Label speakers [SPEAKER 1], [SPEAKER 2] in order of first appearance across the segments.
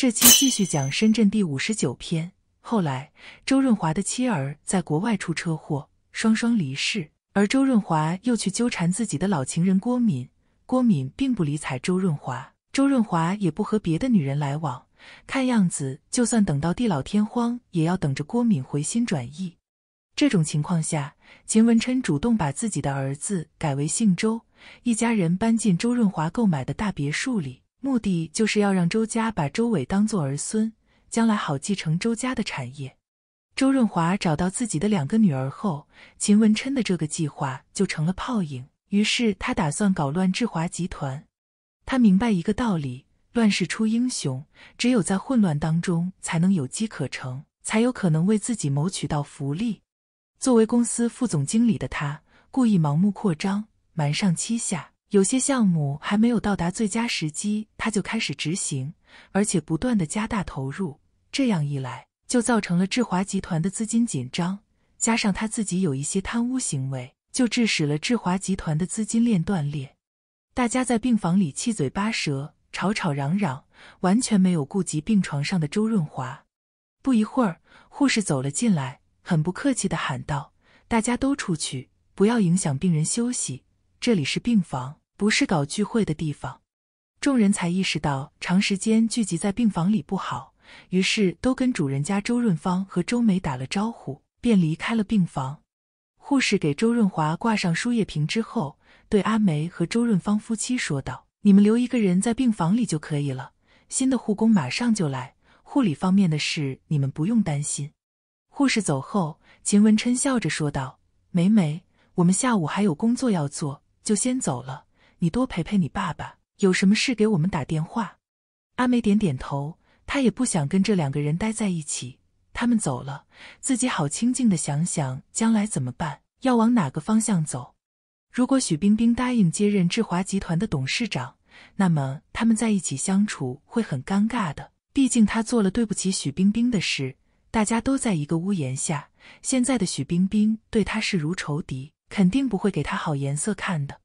[SPEAKER 1] 这期继续讲深圳第五十九篇。后来，周润华的妻儿在国外出车祸，双双离世，而周润华又去纠缠自己的老情人郭敏。郭敏并不理睬周润华，周润华也不和别的女人来往。看样子，就算等到地老天荒，也要等着郭敏回心转意。这种情况下，秦文琛主动把自己的儿子改为姓周，一家人搬进周润华购买的大别墅里。目的就是要让周家把周伟当做儿孙，将来好继承周家的产业。周润华找到自己的两个女儿后，秦文琛的这个计划就成了泡影。于是他打算搞乱志华集团。他明白一个道理：乱世出英雄，只有在混乱当中才能有机可乘，才有可能为自己谋取到福利。作为公司副总经理的他，故意盲目扩张，瞒上欺下。有些项目还没有到达最佳时机，他就开始执行，而且不断的加大投入，这样一来就造成了志华集团的资金紧张。加上他自己有一些贪污行为，就致使了志华集团的资金链断裂。大家在病房里七嘴八舌，吵吵嚷嚷，完全没有顾及病床上的周润华。不一会儿，护士走了进来，很不客气的喊道：“大家都出去，不要影响病人休息，这里是病房。”不是搞聚会的地方，众人才意识到长时间聚集在病房里不好，于是都跟主人家周润芳和周梅打了招呼，便离开了病房。护士给周润华挂上输液瓶之后，对阿梅和周润芳夫妻说道：“你们留一个人在病房里就可以了，新的护工马上就来，护理方面的事你们不用担心。”护士走后，秦文琛笑着说道：“梅梅，我们下午还有工作要做，就先走了。”你多陪陪你爸爸，有什么事给我们打电话。阿梅点点头，她也不想跟这两个人待在一起。他们走了，自己好清静的想想将来怎么办，要往哪个方向走。如果许冰冰答应接任志华集团的董事长，那么他们在一起相处会很尴尬的。毕竟他做了对不起许冰冰的事，大家都在一个屋檐下，现在的许冰冰对他视如仇敌，肯定不会给他好颜色看的。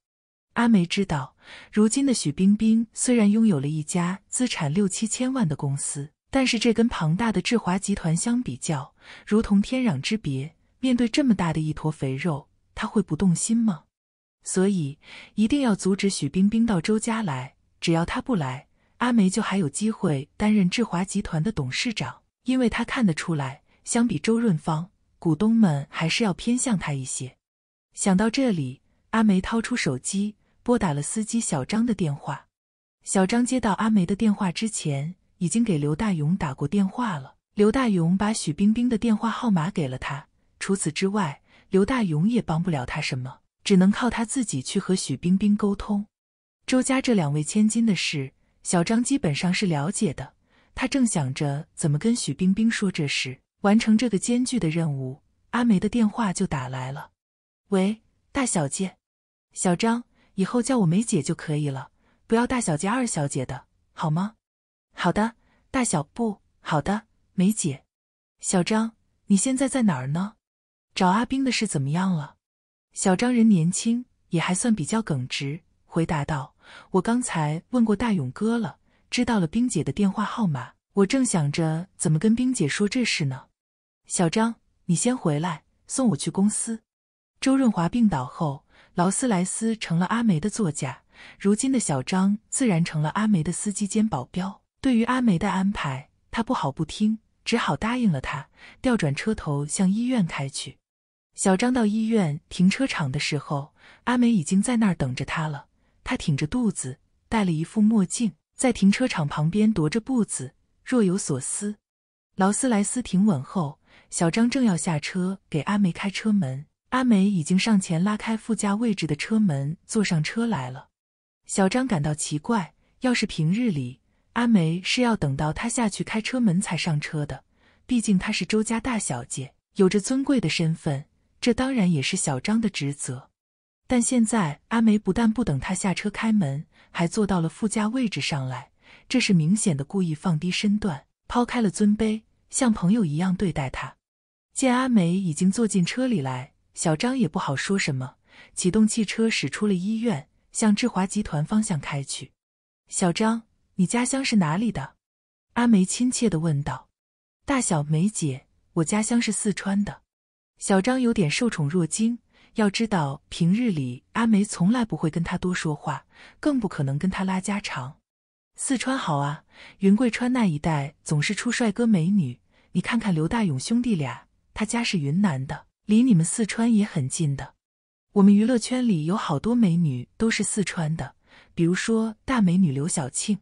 [SPEAKER 1] 阿梅知道，如今的许冰冰虽然拥有了一家资产六七千万的公司，但是这跟庞大的志华集团相比较，如同天壤之别。面对这么大的一坨肥肉，他会不动心吗？所以一定要阻止许冰冰到周家来。只要他不来，阿梅就还有机会担任志华集团的董事长，因为她看得出来，相比周润芳，股东们还是要偏向他一些。想到这里，阿梅掏出手机。拨打了司机小张的电话，小张接到阿梅的电话之前，已经给刘大勇打过电话了。刘大勇把许冰冰的电话号码给了他，除此之外，刘大勇也帮不了他什么，只能靠他自己去和许冰冰沟通。周家这两位千金的事，小张基本上是了解的。他正想着怎么跟许冰冰说这事，完成这个艰巨的任务，阿梅的电话就打来了。喂，大小姐，小张。以后叫我梅姐就可以了，不要大小姐、二小姐的，好吗？好的，大小不好的梅姐。小张，你现在在哪儿呢？找阿冰的事怎么样了？小张人年轻，也还算比较耿直，回答道：“我刚才问过大勇哥了，知道了冰姐的电话号码，我正想着怎么跟冰姐说这事呢。”小张，你先回来，送我去公司。周润华病倒后。劳斯莱斯成了阿梅的座驾，如今的小张自然成了阿梅的司机兼保镖。对于阿梅的安排，他不好不听，只好答应了他，调转车头向医院开去。小张到医院停车场的时候，阿梅已经在那儿等着他了。他挺着肚子，戴了一副墨镜，在停车场旁边踱着步子，若有所思。劳斯莱斯停稳后，小张正要下车给阿梅开车门。阿梅已经上前拉开副驾位置的车门，坐上车来了。小张感到奇怪，要是平日里，阿梅是要等到他下去开车门才上车的，毕竟她是周家大小姐，有着尊贵的身份，这当然也是小张的职责。但现在阿梅不但不等他下车开门，还坐到了副驾位置上来，这是明显的故意放低身段，抛开了尊卑，像朋友一样对待他。见阿梅已经坐进车里来。小张也不好说什么，启动汽车驶出了医院，向志华集团方向开去。小张，你家乡是哪里的？阿梅亲切地问道。大小梅姐，我家乡是四川的。小张有点受宠若惊。要知道，平日里阿梅从来不会跟他多说话，更不可能跟他拉家常。四川好啊，云贵川那一带总是出帅哥美女。你看看刘大勇兄弟俩，他家是云南的。离你们四川也很近的，我们娱乐圈里有好多美女都是四川的，比如说大美女刘晓庆。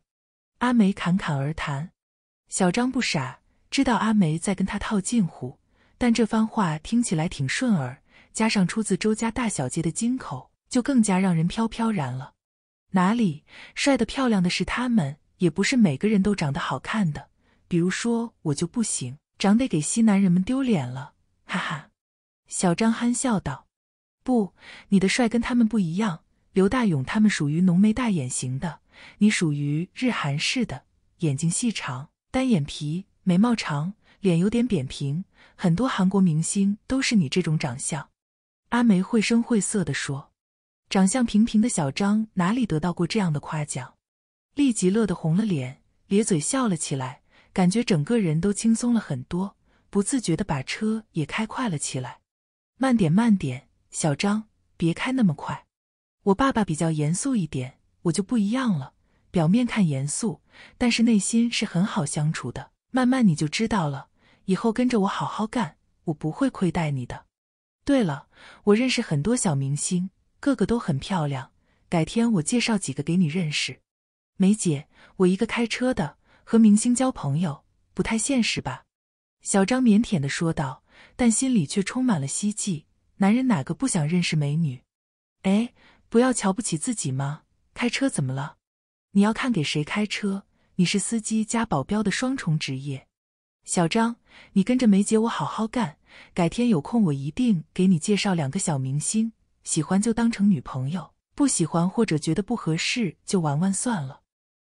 [SPEAKER 1] 阿梅侃侃而谈，小张不傻，知道阿梅在跟他套近乎，但这番话听起来挺顺耳，加上出自周家大小姐的金口，就更加让人飘飘然了。哪里帅的漂亮的是他们，也不是每个人都长得好看的，比如说我就不行，长得给西南人们丢脸了，哈哈。小张憨笑道：“不，你的帅跟他们不一样。刘大勇他们属于浓眉大眼型的，你属于日韩式的，眼睛细长，单眼皮，眉毛长，脸有点扁平。很多韩国明星都是你这种长相。”阿梅绘声绘色的说。长相平平的小张哪里得到过这样的夸奖，立即乐得红了脸，咧嘴笑了起来，感觉整个人都轻松了很多，不自觉的把车也开快了起来。慢点，慢点，小张，别开那么快。我爸爸比较严肃一点，我就不一样了。表面看严肃，但是内心是很好相处的。慢慢你就知道了。以后跟着我好好干，我不会亏待你的。对了，我认识很多小明星，个个都很漂亮。改天我介绍几个给你认识。梅姐，我一个开车的，和明星交朋友不太现实吧？小张腼腆的说道。但心里却充满了希冀。男人哪个不想认识美女？哎，不要瞧不起自己吗？开车怎么了？你要看给谁开车？你是司机加保镖的双重职业。小张，你跟着梅姐我好好干，改天有空我一定给你介绍两个小明星，喜欢就当成女朋友，不喜欢或者觉得不合适就玩玩算了。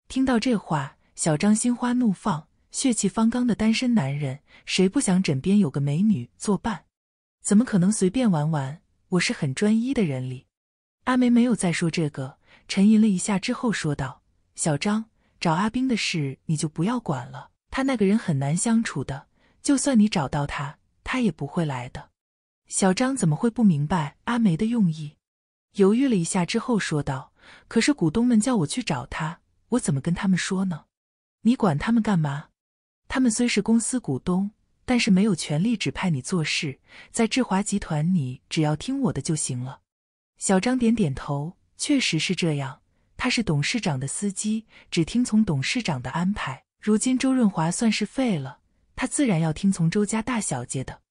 [SPEAKER 1] 听到这话，小张心花怒放。血气方刚的单身男人，谁不想枕边有个美女作伴？怎么可能随便玩玩？我是很专一的人哩。阿梅没有再说这个，沉吟了一下之后说道：“小张，找阿冰的事你就不要管了，他那个人很难相处的。就算你找到他，他也不会来的。”小张怎么会不明白阿梅的用意？犹豫了一下之后说道：“可是股东们叫我去找他，我怎么跟他们说呢？你管他们干嘛？”他们虽是公司股东，但是没有权利指派你做事。在志华集团，你只要听我的就行了。小张点点头，确实是这样。他是董事长的司机，只听从董事长的安排。如今周润华算是废了，他自然要听从周家大小姐的。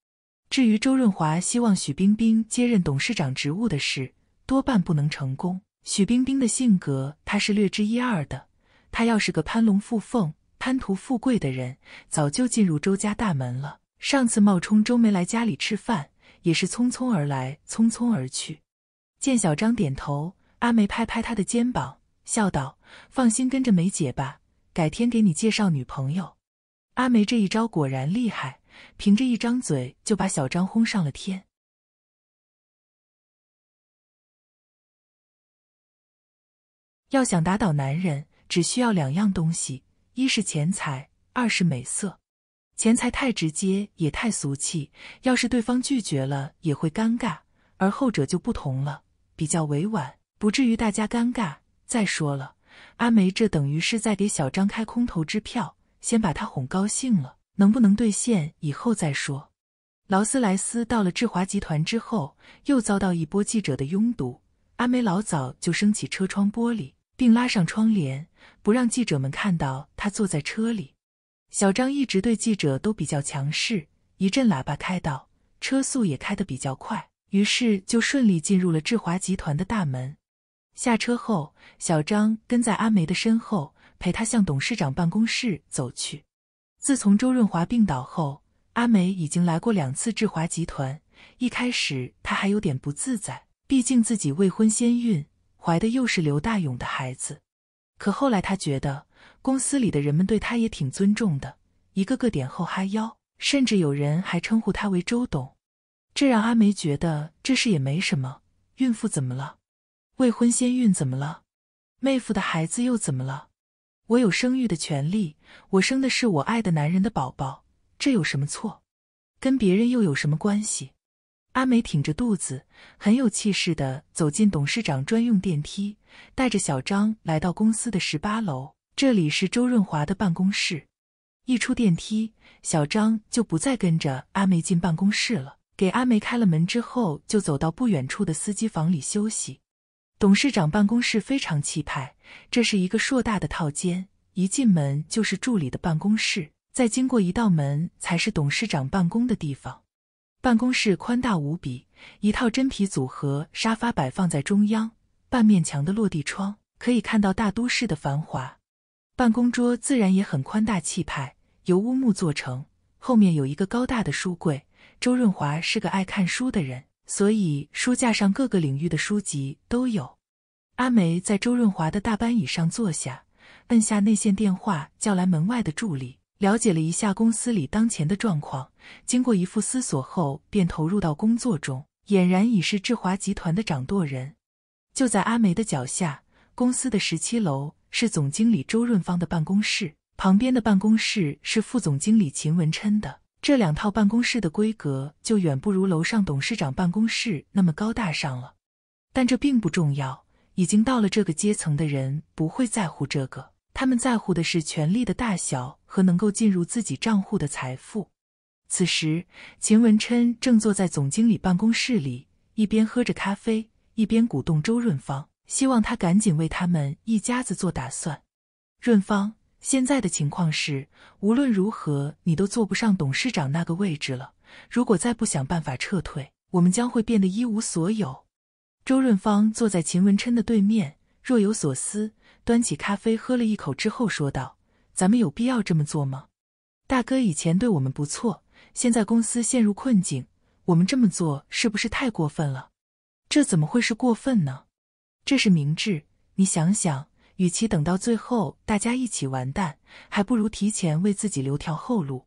[SPEAKER 1] 至于周润华希望许冰冰接任董事长职务的事，多半不能成功。许冰冰的性格，他是略知一二的。他要是个攀龙附凤。贪图富贵的人早就进入周家大门了。上次冒充周梅来家里吃饭，也是匆匆而来，匆匆而去。见小张点头，阿梅拍拍他的肩膀，笑道：“放心，跟着梅姐吧，改天给你介绍女朋友。”阿梅这一招果然厉害，凭着一张嘴就把小张轰上了天。要想打倒男人，只需要两样东西。一是钱财，二是美色。钱财太直接也太俗气，要是对方拒绝了也会尴尬；而后者就不同了，比较委婉，不至于大家尴尬。再说了，阿梅这等于是在给小张开空头支票，先把他哄高兴了，能不能兑现以后再说。劳斯莱斯到了智华集团之后，又遭到一波记者的拥堵。阿梅老早就升起车窗玻璃。并拉上窗帘，不让记者们看到他坐在车里。小张一直对记者都比较强势，一阵喇叭开道，车速也开得比较快，于是就顺利进入了志华集团的大门。下车后，小张跟在阿梅的身后，陪她向董事长办公室走去。自从周润华病倒后，阿梅已经来过两次志华集团。一开始她还有点不自在，毕竟自己未婚先孕。怀的又是刘大勇的孩子，可后来她觉得公司里的人们对她也挺尊重的，一个个点后哈腰，甚至有人还称呼她为周董，这让阿梅觉得这事也没什么。孕妇怎么了？未婚先孕怎么了？妹夫的孩子又怎么了？我有生育的权利，我生的是我爱的男人的宝宝，这有什么错？跟别人又有什么关系？阿梅挺着肚子，很有气势的走进董事长专用电梯，带着小张来到公司的十八楼，这里是周润华的办公室。一出电梯，小张就不再跟着阿梅进办公室了，给阿梅开了门之后，就走到不远处的司机房里休息。董事长办公室非常气派，这是一个硕大的套间，一进门就是助理的办公室，再经过一道门，才是董事长办公的地方。办公室宽大无比，一套真皮组合沙发摆放在中央，半面墙的落地窗可以看到大都市的繁华。办公桌自然也很宽大气派，由乌木做成，后面有一个高大的书柜。周润华是个爱看书的人，所以书架上各个领域的书籍都有。阿梅在周润华的大班椅上坐下，按下内线电话，叫来门外的助理。了解了一下公司里当前的状况，经过一副思索后，便投入到工作中，俨然已是志华集团的掌舵人。就在阿梅的脚下，公司的十七楼是总经理周润芳的办公室，旁边的办公室是副总经理秦文琛的。这两套办公室的规格就远不如楼上董事长办公室那么高大上了，但这并不重要，已经到了这个阶层的人不会在乎这个。他们在乎的是权力的大小和能够进入自己账户的财富。此时，秦文琛正坐在总经理办公室里，一边喝着咖啡，一边鼓动周润芳，希望他赶紧为他们一家子做打算。润芳，现在的情况是，无论如何，你都坐不上董事长那个位置了。如果再不想办法撤退，我们将会变得一无所有。周润芳坐在秦文琛的对面，若有所思。端起咖啡喝了一口之后说道：“咱们有必要这么做吗？大哥以前对我们不错，现在公司陷入困境，我们这么做是不是太过分了？这怎么会是过分呢？这是明智。你想想，与其等到最后大家一起完蛋，还不如提前为自己留条后路。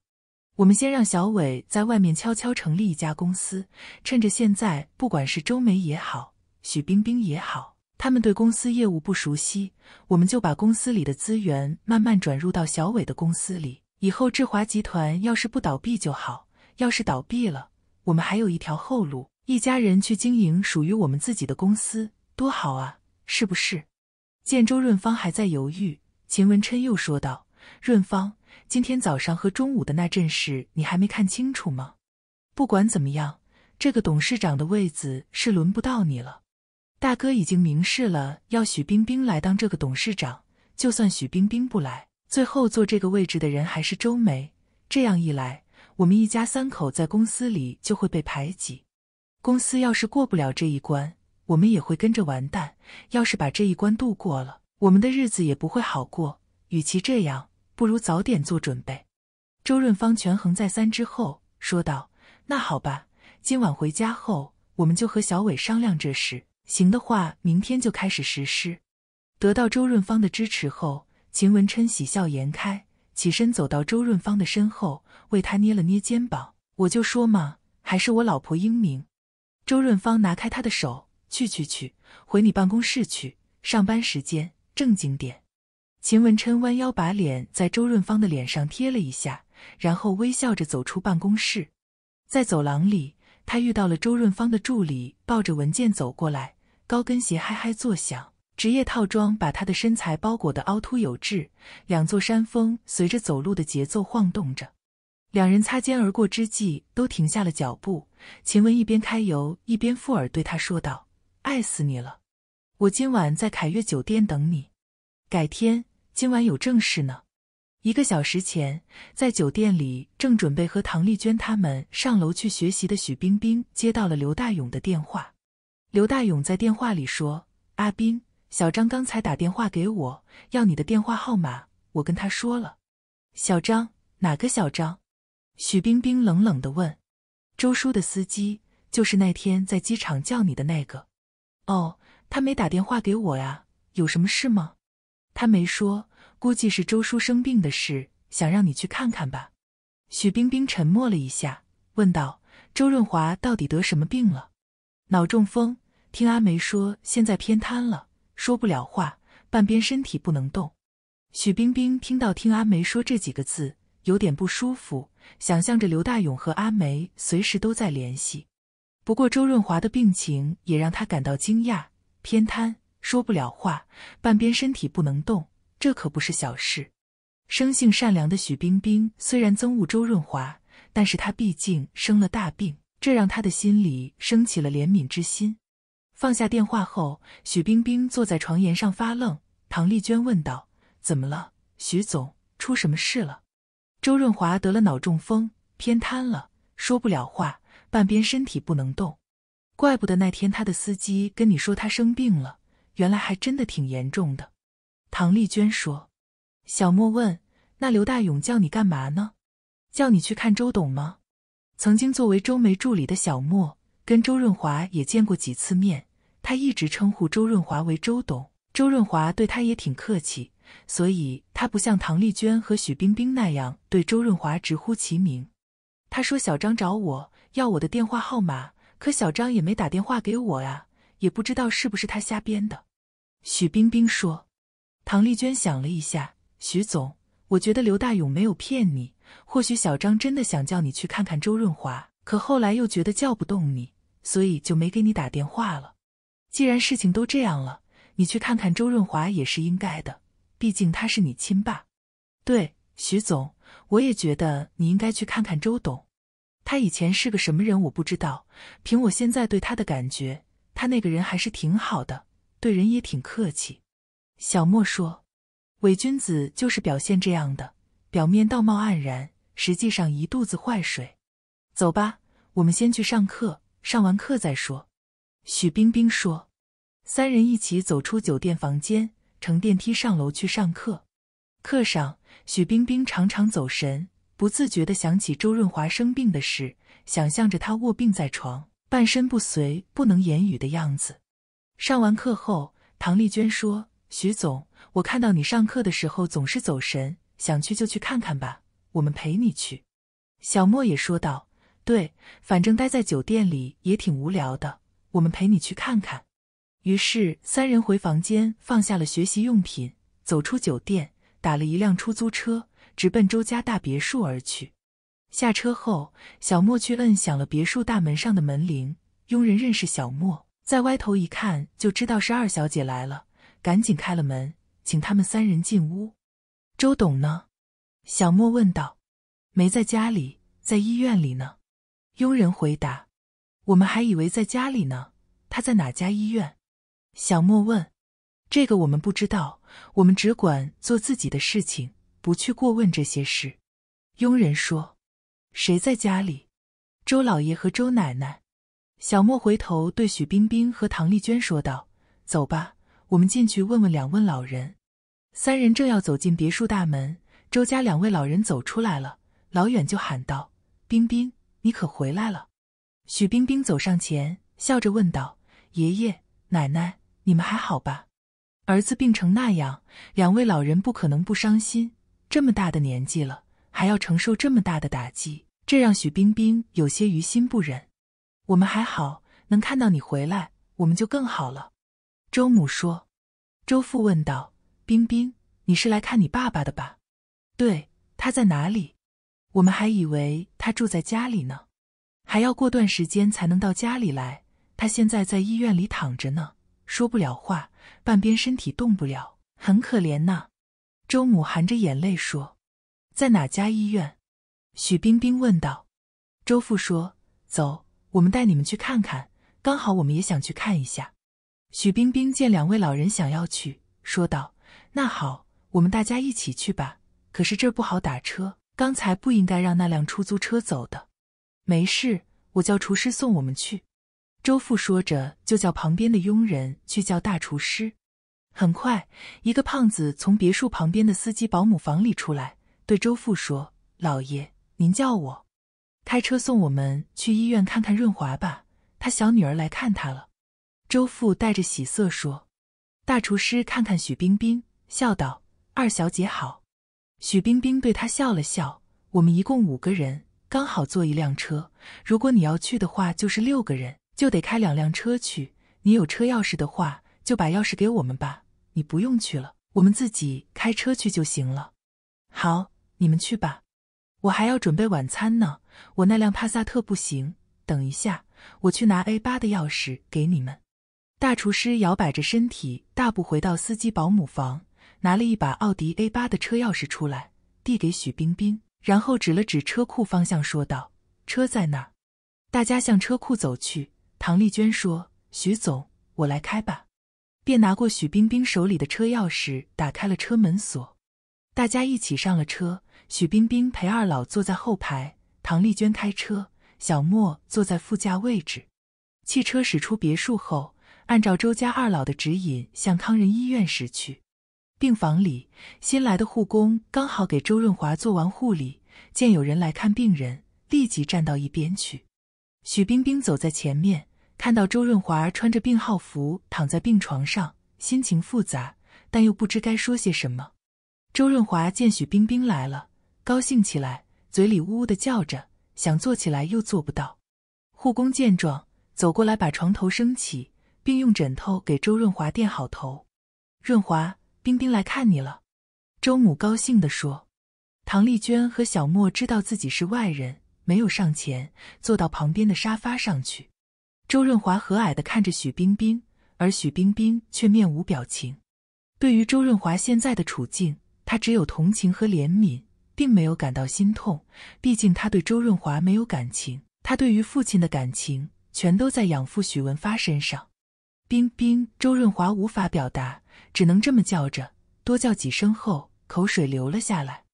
[SPEAKER 1] 我们先让小伟在外面悄悄成立一家公司，趁着现在，不管是周梅也好，许冰冰也好。”他们对公司业务不熟悉，我们就把公司里的资源慢慢转入到小伟的公司里。以后志华集团要是不倒闭就好，要是倒闭了，我们还有一条后路，一家人去经营属于我们自己的公司，多好啊！是不是？见周润芳还在犹豫，秦文琛又说道：“润芳，今天早上和中午的那阵势，你还没看清楚吗？不管怎么样，这个董事长的位子是轮不到你了。”大哥已经明示了，要许冰冰来当这个董事长。就算许冰冰不来，最后坐这个位置的人还是周梅。这样一来，我们一家三口在公司里就会被排挤。公司要是过不了这一关，我们也会跟着完蛋。要是把这一关度过了，我们的日子也不会好过。与其这样，不如早点做准备。周润芳权衡再三之后说道：“那好吧，今晚回家后，我们就和小伟商量这事。”行的话，明天就开始实施。得到周润发的支持后，秦文琛喜笑颜开，起身走到周润发的身后，为他捏了捏肩膀。我就说嘛，还是我老婆英明。周润发拿开他的手，去去去，回你办公室去，上班时间正经点。秦文琛弯腰把脸在周润发的脸上贴了一下，然后微笑着走出办公室，在走廊里。他遇到了周润发的助理，抱着文件走过来，高跟鞋嗨嗨作响，职业套装把他的身材包裹的凹凸有致，两座山峰随着走路的节奏晃动着。两人擦肩而过之际，都停下了脚步。秦雯一边开油，一边附耳对他说道：“爱死你了，我今晚在凯悦酒店等你。改天，今晚有正事呢。”一个小时前，在酒店里正准备和唐丽娟他们上楼去学习的许冰冰接到了刘大勇的电话。刘大勇在电话里说：“阿斌，小张刚才打电话给我，要你的电话号码，我跟他说了。”“小张？哪个小张？”许冰冰冷冷的问。“周叔的司机，就是那天在机场叫你的那个。”“哦，他没打电话给我呀，有什么事吗？”“他没说。”估计是周叔生病的事，想让你去看看吧。许冰冰沉默了一下，问道：“周润华到底得什么病了？脑中风？听阿梅说，现在偏瘫了，说不了话，半边身体不能动。”许冰冰听到“听阿梅说”这几个字，有点不舒服，想象着刘大勇和阿梅随时都在联系。不过周润华的病情也让他感到惊讶：偏瘫，说不了话，半边身体不能动。这可不是小事。生性善良的许冰冰虽然憎恶周润华，但是他毕竟生了大病，这让他的心里升起了怜悯之心。放下电话后，许冰冰坐在床沿上发愣。唐丽娟问道：“怎么了，许总？出什么事了？”周润华得了脑中风，偏瘫了，说不了话，半边身体不能动。怪不得那天他的司机跟你说他生病了，原来还真的挺严重的。唐丽娟说：“小莫问，那刘大勇叫你干嘛呢？叫你去看周董吗？”曾经作为周梅助理的小莫跟周润华也见过几次面，他一直称呼周润华为周董，周润华对他也挺客气，所以他不像唐丽娟和许冰冰那样对周润华直呼其名。他说：“小张找我要我的电话号码，可小张也没打电话给我呀，也不知道是不是他瞎编的。”许冰冰说。唐丽娟想了一下，徐总，我觉得刘大勇没有骗你。或许小张真的想叫你去看看周润华，可后来又觉得叫不动你，所以就没给你打电话了。既然事情都这样了，你去看看周润华也是应该的，毕竟他是你亲爸。对，徐总，我也觉得你应该去看看周董。他以前是个什么人我不知道，凭我现在对他的感觉，他那个人还是挺好的，对人也挺客气。小莫说：“伪君子就是表现这样的，表面道貌岸然，实际上一肚子坏水。”走吧，我们先去上课，上完课再说。”许冰冰说。三人一起走出酒店房间，乘电梯上楼去上课。课上，许冰冰常常走神，不自觉的想起周润华生病的事，想象着他卧病在床、半身不遂、不能言语的样子。上完课后，唐丽娟说。徐总，我看到你上课的时候总是走神，想去就去看看吧，我们陪你去。小莫也说道：“对，反正待在酒店里也挺无聊的，我们陪你去看看。”于是三人回房间放下了学习用品，走出酒店，打了一辆出租车，直奔周家大别墅而去。下车后，小莫去摁响了别墅大门上的门铃，佣人认识小莫，再歪头一看，就知道是二小姐来了。赶紧开了门，请他们三人进屋。周董呢？小莫问道。没在家里，在医院里呢。佣人回答。我们还以为在家里呢。他在哪家医院？小莫问。这个我们不知道，我们只管做自己的事情，不去过问这些事。佣人说。谁在家里？周老爷和周奶奶。小莫回头对许冰冰和唐丽娟说道：“走吧。”我们进去问问两位老人。三人正要走进别墅大门，周家两位老人走出来了，老远就喊道：“冰冰，你可回来了！”许冰冰走上前，笑着问道：“爷爷奶奶，你们还好吧？”儿子病成那样，两位老人不可能不伤心。这么大的年纪了，还要承受这么大的打击，这让许冰冰有些于心不忍。“我们还好，能看到你回来，我们就更好了。”周母说：“周父问道，冰冰，你是来看你爸爸的吧？对，他在哪里？我们还以为他住在家里呢，还要过段时间才能到家里来。他现在在医院里躺着呢，说不了话，半边身体动不了，很可怜呐。”周母含着眼泪说：“在哪家医院？”许冰冰问道。周父说：“走，我们带你们去看看，刚好我们也想去看一下。”许冰冰见两位老人想要去，说道：“那好，我们大家一起去吧。可是这儿不好打车，刚才不应该让那辆出租车走的。”“没事，我叫厨师送我们去。”周父说着，就叫旁边的佣人去叫大厨师。很快，一个胖子从别墅旁边的司机保姆房里出来，对周父说：“老爷，您叫我，开车送我们去医院看看润华吧，他小女儿来看他了。”周父带着喜色说：“大厨师，看看许冰冰，笑道：‘二小姐好。’许冰冰对他笑了笑。我们一共五个人，刚好坐一辆车。如果你要去的话，就是六个人，就得开两辆车去。你有车钥匙的话，就把钥匙给我们吧。你不用去了，我们自己开车去就行了。好，你们去吧，我还要准备晚餐呢。我那辆帕萨特不行。等一下，我去拿 A 八的钥匙给你们。”大厨师摇摆着身体，大步回到司机保姆房，拿了一把奥迪 A 八的车钥匙出来，递给许冰冰，然后指了指车库方向，说道：“车在那儿。”大家向车库走去。唐丽娟说：“许总，我来开吧。”便拿过许冰冰手里的车钥匙，打开了车门锁。大家一起上了车。许冰冰陪二老坐在后排，唐丽娟开车，小莫坐在副驾位置。汽车驶出别墅后。按照周家二老的指引，向康仁医院驶去。病房里，新来的护工刚好给周润华做完护理，见有人来看病人，立即站到一边去。许冰冰走在前面，看到周润华穿着病号服躺在病床上，心情复杂，但又不知该说些什么。周润华见许冰冰来了，高兴起来，嘴里呜呜的叫着，想坐起来又做不到。护工见状，走过来把床头升起。并用枕头给周润华垫好头。润华，冰冰来看你了。周母高兴地说。唐丽娟和小莫知道自己是外人，没有上前，坐到旁边的沙发上去。周润华和蔼地看着许冰冰，而许冰冰却面无表情。对于周润华现在的处境，他只有同情和怜悯，并没有感到心痛。毕竟他对周润华没有感情，他对于父亲的感情全都在养父许文发身上。冰冰，周润华无法表达，只能这么叫着，多叫几声后，口水流了下来。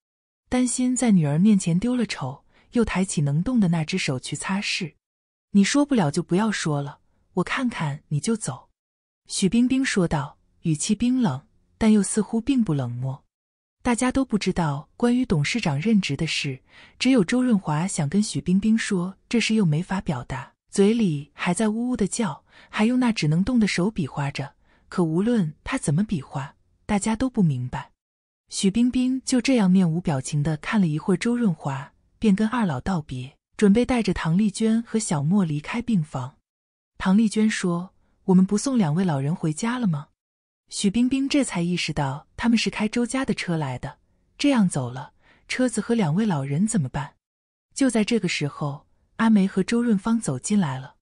[SPEAKER 1] 担心在女儿面前丢了丑，又抬起能动的那只手去擦拭。你说不了就不要说了，我看看你就走。”许冰冰说道，语气冰冷，但又似乎并不冷漠。大家都不知道关于董事长任职的事，只有周润华想跟许冰冰说这事，又没法表达，嘴里还在呜呜的叫。还用那只能动的手比划着，可无论他怎么比划，大家都不明白。许冰冰就这样面无表情地看了一会，周润华便跟二老道别，准备带着唐丽娟和小莫离开病房。唐丽娟说：“我们不送两位老人回家了吗？”许冰冰这才意识到他们是开周家的车来的，这样走了，车子和两位老人怎么办？就在这个时候，阿梅和周润芳走进来了。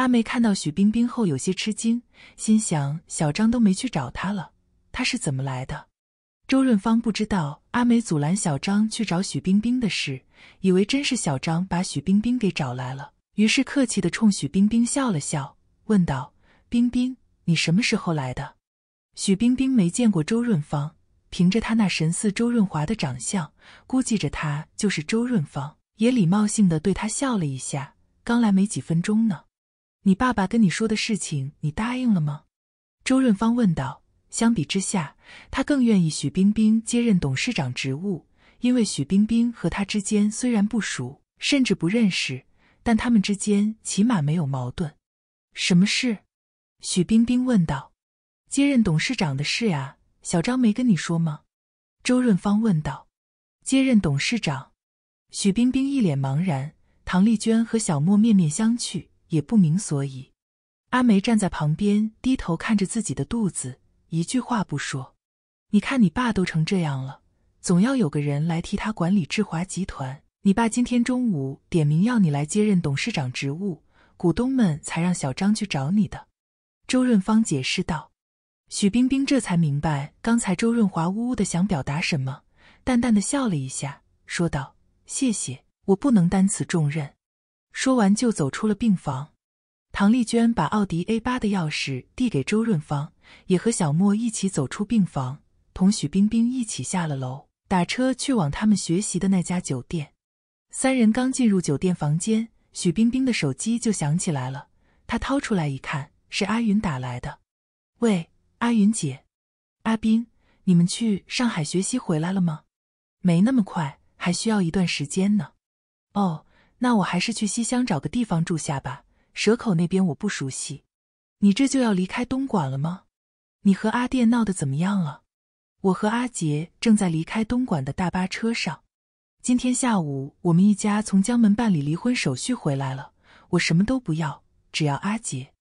[SPEAKER 1] 阿梅看到许冰冰后有些吃惊，心想：小张都没去找他了，他是怎么来的？周润芳不知道阿梅阻拦小张去找许冰冰的事，以为真是小张把许冰冰给找来了，于是客气地冲许冰冰笑了笑，问道：“冰冰，你什么时候来的？”许冰冰没见过周润芳，凭着他那神似周润华的长相，估计着他就是周润芳，也礼貌性地对他笑了一下。刚来没几分钟呢。你爸爸跟你说的事情，你答应了吗？周润发问道。相比之下，他更愿意许冰冰接任董事长职务，因为许冰冰和他之间虽然不熟，甚至不认识，但他们之间起码没有矛盾。什么事？许冰冰问道。接任董事长的事啊，小张没跟你说吗？周润发问道。接任董事长？许冰冰一脸茫然，唐丽娟和小莫面面相觑。也不明所以，阿梅站在旁边，低头看着自己的肚子，一句话不说。你看，你爸都成这样了，总要有个人来替他管理志华集团。你爸今天中午点名要你来接任董事长职务，股东们才让小张去找你的。”周润芳解释道。许冰冰这才明白刚才周润华呜呜的想表达什么，淡淡的笑了一下，说道：“谢谢，我不能担此重任。”说完就走出了病房。唐丽娟把奥迪 A 八的钥匙递给周润发，也和小莫一起走出病房，同许冰冰一起下了楼，打车去往他们学习的那家酒店。三人刚进入酒店房间，许冰冰的手机就响起来了。她掏出来一看，是阿云打来的。“喂，阿云姐，阿冰，你们去上海学习回来了吗？”“没那么快，还需要一段时间呢。”“哦。”那我还是去西乡找个地方住下吧。蛇口那边我不熟悉。你这就要离开东莞了吗？你和阿殿闹得怎么样了？我和阿杰正在离开东莞的大巴车上。今天下午我们一家从江门办理离婚手续回来了。我什么都不要，只要阿杰。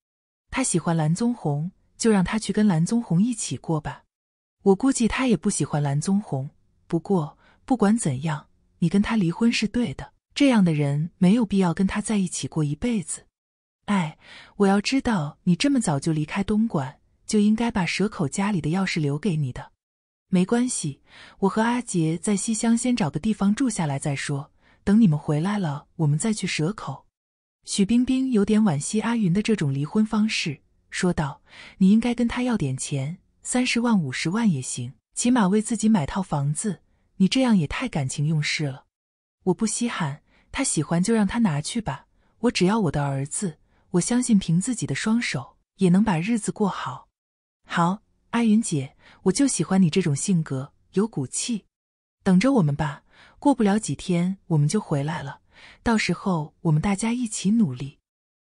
[SPEAKER 1] 他喜欢蓝宗红，就让他去跟蓝宗红一起过吧。我估计他也不喜欢蓝宗红。不过不管怎样，你跟他离婚是对的。这样的人没有必要跟他在一起过一辈子。哎，我要知道你这么早就离开东莞，就应该把蛇口家里的钥匙留给你的。没关系，我和阿杰在西乡先找个地方住下来再说。等你们回来了，我们再去蛇口。许冰冰有点惋惜阿云的这种离婚方式，说道：“你应该跟他要点钱，三十万、五十万也行，起码为自己买套房子。你这样也太感情用事了。”我不稀罕，他喜欢就让他拿去吧。我只要我的儿子，我相信凭自己的双手也能把日子过好。好，阿云姐，我就喜欢你这种性格，有骨气。等着我们吧，过不了几天我们就回来了。到时候我们大家一起努力。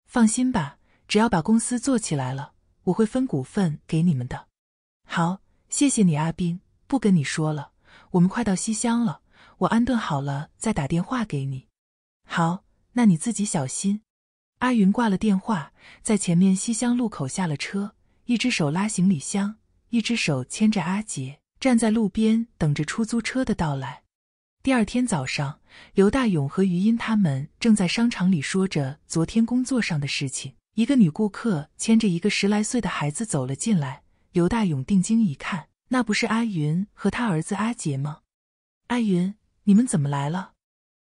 [SPEAKER 1] 放心吧，只要把公司做起来了，我会分股份给你们的。好，谢谢你，阿斌。不跟你说了，我们快到西乡了。我安顿好了再打电话给你。好，那你自己小心。阿云挂了电话，在前面西乡路口下了车，一只手拉行李箱，一只手牵着阿杰，站在路边等着出租车的到来。第二天早上，刘大勇和余音他们正在商场里说着昨天工作上的事情，一个女顾客牵着一个十来岁的孩子走了进来。刘大勇定睛一看，那不是阿云和他儿子阿杰吗？阿云。你们怎么来了？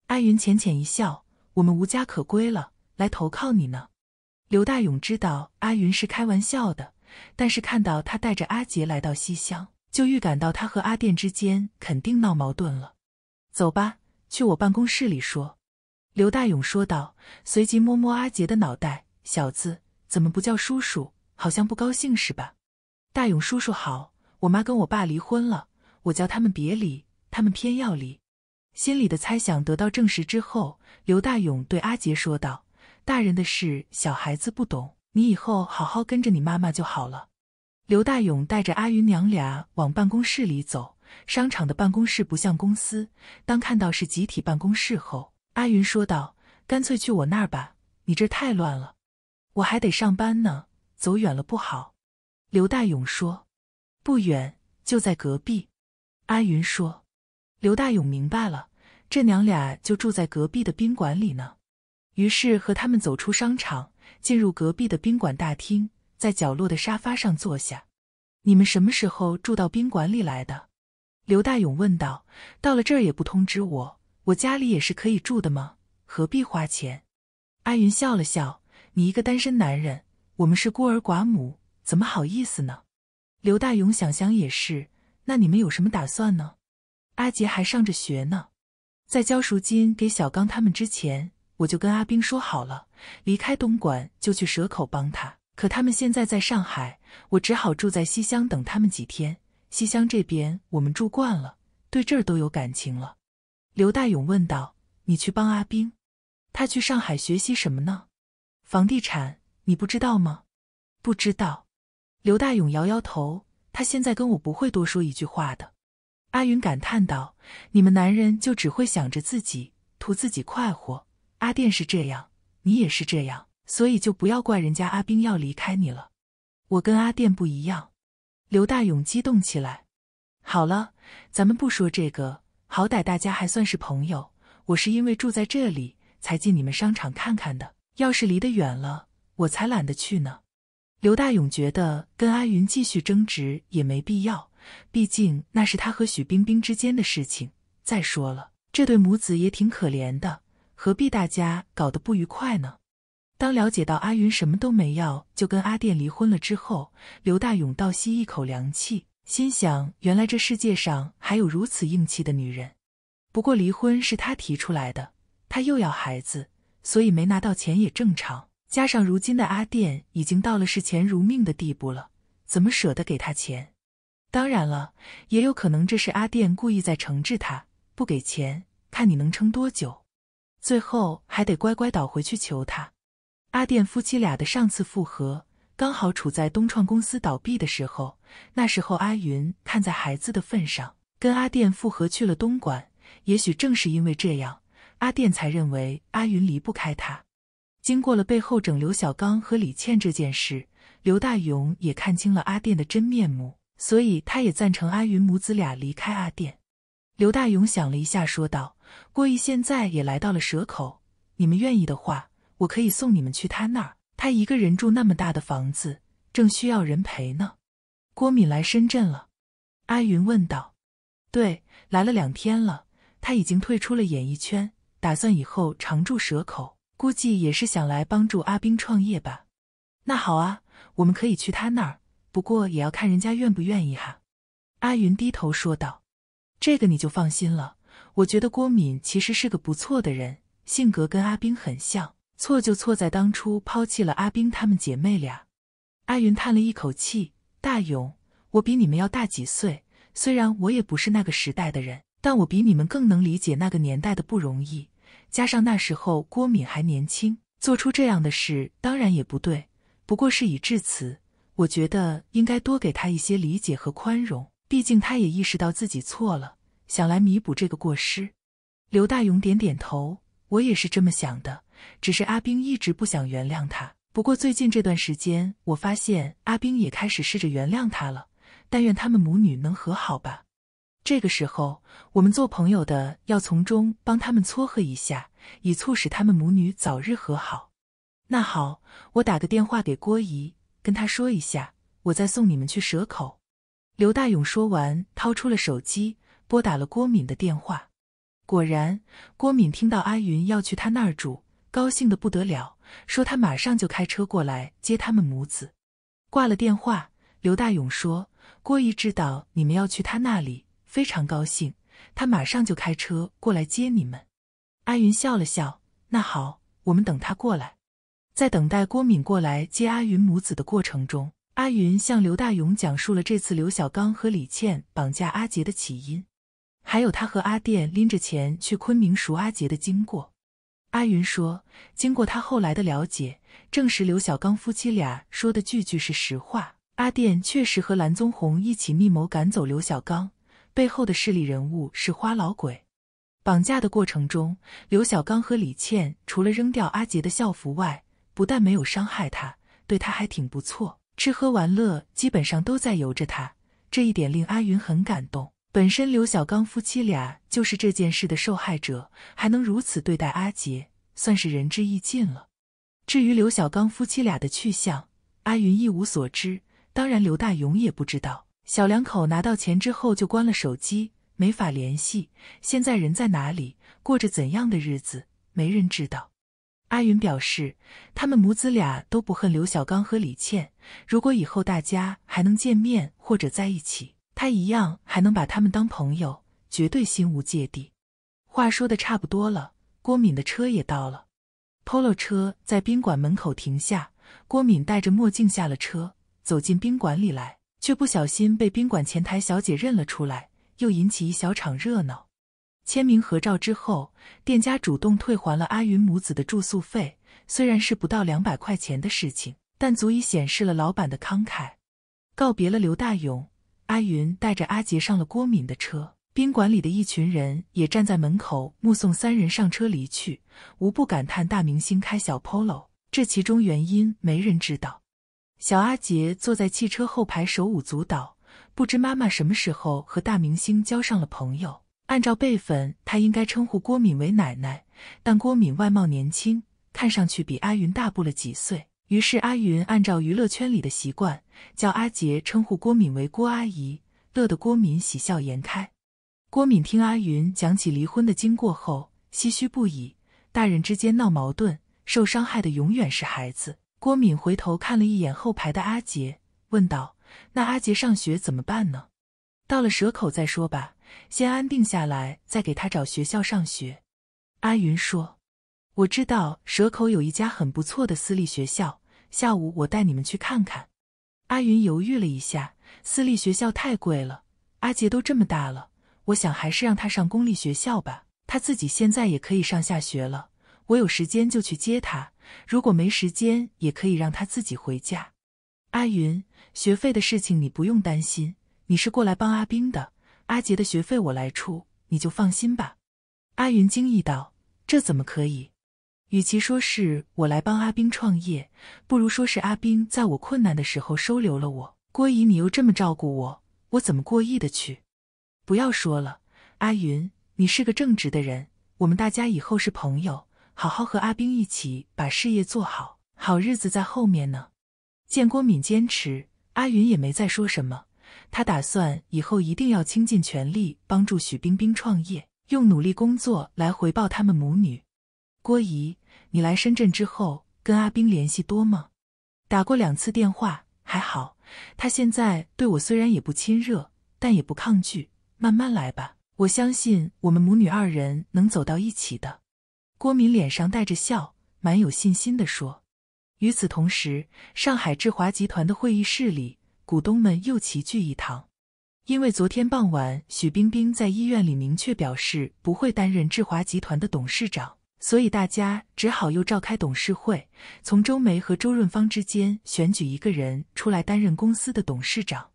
[SPEAKER 1] 阿云浅浅一笑：“我们无家可归了，来投靠你呢。”刘大勇知道阿云是开玩笑的，但是看到他带着阿杰来到西乡，就预感到他和阿殿之间肯定闹矛盾了。走吧，去我办公室里说。”刘大勇说道，随即摸摸阿杰的脑袋：“小子，怎么不叫叔叔？好像不高兴是吧？”大勇叔叔好，我妈跟我爸离婚了，我叫他们别离，他们偏要离。心里的猜想得到证实之后，刘大勇对阿杰说道：“大人的事小孩子不懂，你以后好好跟着你妈妈就好了。”刘大勇带着阿云娘俩往办公室里走。商场的办公室不像公司。当看到是集体办公室后，阿云说道：“干脆去我那儿吧，你这太乱了，我还得上班呢，走远了不好。”刘大勇说：“不远，就在隔壁。”阿云说。刘大勇明白了，这娘俩就住在隔壁的宾馆里呢。于是和他们走出商场，进入隔壁的宾馆大厅，在角落的沙发上坐下。“你们什么时候住到宾馆里来的？”刘大勇问道。“到了这儿也不通知我，我家里也是可以住的吗？何必花钱？”阿云笑了笑，“你一个单身男人，我们是孤儿寡母，怎么好意思呢？”刘大勇想想也是，“那你们有什么打算呢？”阿杰还上着学呢，在交赎金给小刚他们之前，我就跟阿兵说好了，离开东莞就去蛇口帮他。可他们现在在上海，我只好住在西乡等他们几天。西乡这边我们住惯了，对这儿都有感情了。刘大勇问道：“你去帮阿兵？他去上海学习什么呢？房地产？你不知道吗？”“不知道。”刘大勇摇摇头：“他现在跟我不会多说一句话的。”阿云感叹道：“你们男人就只会想着自己，图自己快活。阿殿是这样，你也是这样，所以就不要怪人家阿冰要离开你了。我跟阿殿不一样。”刘大勇激动起来：“好了，咱们不说这个。好歹大家还算是朋友。我是因为住在这里，才进你们商场看看的。要是离得远了，我才懒得去呢。”刘大勇觉得跟阿云继续争执也没必要。毕竟那是他和许冰冰之间的事情。再说了，这对母子也挺可怜的，何必大家搞得不愉快呢？当了解到阿云什么都没要，就跟阿店离婚了之后，刘大勇倒吸一口凉气，心想：原来这世界上还有如此硬气的女人。不过离婚是他提出来的，他又要孩子，所以没拿到钱也正常。加上如今的阿店已经到了视钱如命的地步了，怎么舍得给他钱？当然了，也有可能这是阿店故意在惩治他，不给钱，看你能撑多久，最后还得乖乖倒回去求他。阿店夫妻俩的上次复合，刚好处在东创公司倒闭的时候。那时候阿云看在孩子的份上，跟阿店复合去了东莞。也许正是因为这样，阿店才认为阿云离不开他。经过了背后整刘小刚和李倩这件事，刘大勇也看清了阿店的真面目。所以，他也赞成阿云母子俩离开阿店。刘大勇想了一下，说道：“郭毅现在也来到了蛇口，你们愿意的话，我可以送你们去他那儿。他一个人住那么大的房子，正需要人陪呢。”郭敏来深圳了，阿云问道：“对，来了两天了。他已经退出了演艺圈，打算以后常住蛇口，估计也是想来帮助阿兵创业吧？”那好啊，我们可以去他那儿。不过也要看人家愿不愿意哈。阿云低头说道：“这个你就放心了。我觉得郭敏其实是个不错的人，性格跟阿冰很像。错就错在当初抛弃了阿冰他们姐妹俩。”阿云叹了一口气：“大勇，我比你们要大几岁。虽然我也不是那个时代的人，但我比你们更能理解那个年代的不容易。加上那时候郭敏还年轻，做出这样的事当然也不对。不过事已至此。”我觉得应该多给他一些理解和宽容，毕竟他也意识到自己错了，想来弥补这个过失。刘大勇点点头，我也是这么想的。只是阿冰一直不想原谅他，不过最近这段时间，我发现阿冰也开始试着原谅他了。但愿他们母女能和好吧。这个时候，我们做朋友的要从中帮他们撮合一下，以促使他们母女早日和好。那好，我打个电话给郭姨。跟他说一下，我再送你们去蛇口。刘大勇说完，掏出了手机，拨打了郭敏的电话。果然，郭敏听到阿云要去他那儿住，高兴的不得了，说他马上就开车过来接他们母子。挂了电话，刘大勇说：“郭姨知道你们要去他那里，非常高兴，他马上就开车过来接你们。”阿云笑了笑：“那好，我们等他过来。”在等待郭敏过来接阿云母子的过程中，阿云向刘大勇讲述了这次刘小刚和李倩绑架阿杰的起因，还有他和阿店拎着钱去昆明赎阿杰的经过。阿云说，经过他后来的了解，证实刘小刚夫妻俩说的句句是实话。阿店确实和蓝宗红一起密谋赶走刘小刚，背后的势力人物是花老鬼。绑架的过程中，刘小刚和李倩除了扔掉阿杰的校服外，不但没有伤害他，对他还挺不错，吃喝玩乐基本上都在由着他，这一点令阿云很感动。本身刘小刚夫妻俩就是这件事的受害者，还能如此对待阿杰，算是仁至义尽了。至于刘小刚夫妻俩的去向，阿云一无所知，当然刘大勇也不知道。小两口拿到钱之后就关了手机，没法联系，现在人在哪里，过着怎样的日子，没人知道。阿云表示，他们母子俩都不恨刘小刚和李倩。如果以后大家还能见面或者在一起，他一样还能把他们当朋友，绝对心无芥蒂。话说的差不多了，郭敏的车也到了，polo 车在宾馆门口停下。郭敏戴着墨镜下了车，走进宾馆里来，却不小心被宾馆前台小姐认了出来，又引起一小场热闹。签名合照之后，店家主动退还了阿云母子的住宿费。虽然是不到两百块钱的事情，但足以显示了老板的慷慨。告别了刘大勇，阿云带着阿杰上了郭敏的车。宾馆里的一群人也站在门口目送三人上车离去，无不感叹大明星开小 Polo。这其中原因没人知道。小阿杰坐在汽车后排，手舞足蹈，不知妈妈什么时候和大明星交上了朋友。按照辈分，他应该称呼郭敏为奶奶，但郭敏外貌年轻，看上去比阿云大不了几岁。于是阿云按照娱乐圈里的习惯，叫阿杰称呼郭敏为郭阿姨，乐得郭敏喜笑颜开。郭敏听阿云讲起离婚的经过后，唏嘘不已。大人之间闹矛盾，受伤害的永远是孩子。郭敏回头看了一眼后排的阿杰，问道：“那阿杰上学怎么办呢？到了蛇口再说吧。”先安定下来，再给他找学校上学。阿云说：“我知道蛇口有一家很不错的私立学校，下午我带你们去看看。”阿云犹豫了一下：“私立学校太贵了，阿杰都这么大了，我想还是让他上公立学校吧。他自己现在也可以上下学了，我有时间就去接他，如果没时间也可以让他自己回家。”阿云：“学费的事情你不用担心，你是过来帮阿冰的。”阿杰的学费我来出，你就放心吧。”阿云惊异道，“这怎么可以？与其说是我来帮阿冰创业，不如说是阿冰在我困难的时候收留了我。郭姨，你又这么照顾我，我怎么过意得去？不要说了，阿云，你是个正直的人，我们大家以后是朋友，好好和阿冰一起把事业做好，好日子在后面呢。见郭敏坚持，阿云也没再说什么。他打算以后一定要倾尽全力帮助许冰冰创业，用努力工作来回报他们母女。郭姨，你来深圳之后跟阿冰联系多吗？打过两次电话，还好。他现在对我虽然也不亲热，但也不抗拒，慢慢来吧。我相信我们母女二人能走到一起的。郭敏脸上带着笑，蛮有信心的说。与此同时，上海智华集团的会议室里。股东们又齐聚一堂，因为昨天傍晚许冰冰在医院里明确表示不会担任志华集团的董事长，所以大家只好又召开董事会，从周梅和周润芳之间选举一个人出来担任公司的董事长。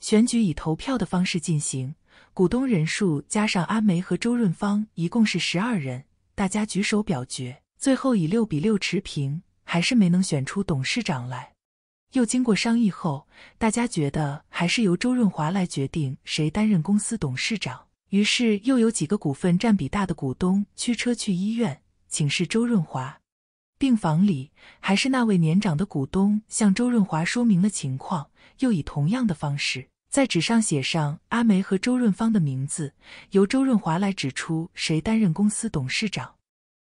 [SPEAKER 1] 选举以投票的方式进行，股东人数加上阿梅和周润芳一共是十二人，大家举手表决，最后以六比六持平，还是没能选出董事长来。又经过商议后，大家觉得还是由周润华来决定谁担任公司董事长。于是，又有几个股份占比大的股东驱车去医院请示周润华。病房里，还是那位年长的股东向周润华说明了情况，又以同样的方式在纸上写上阿梅和周润芳的名字，由周润华来指出谁担任公司董事长。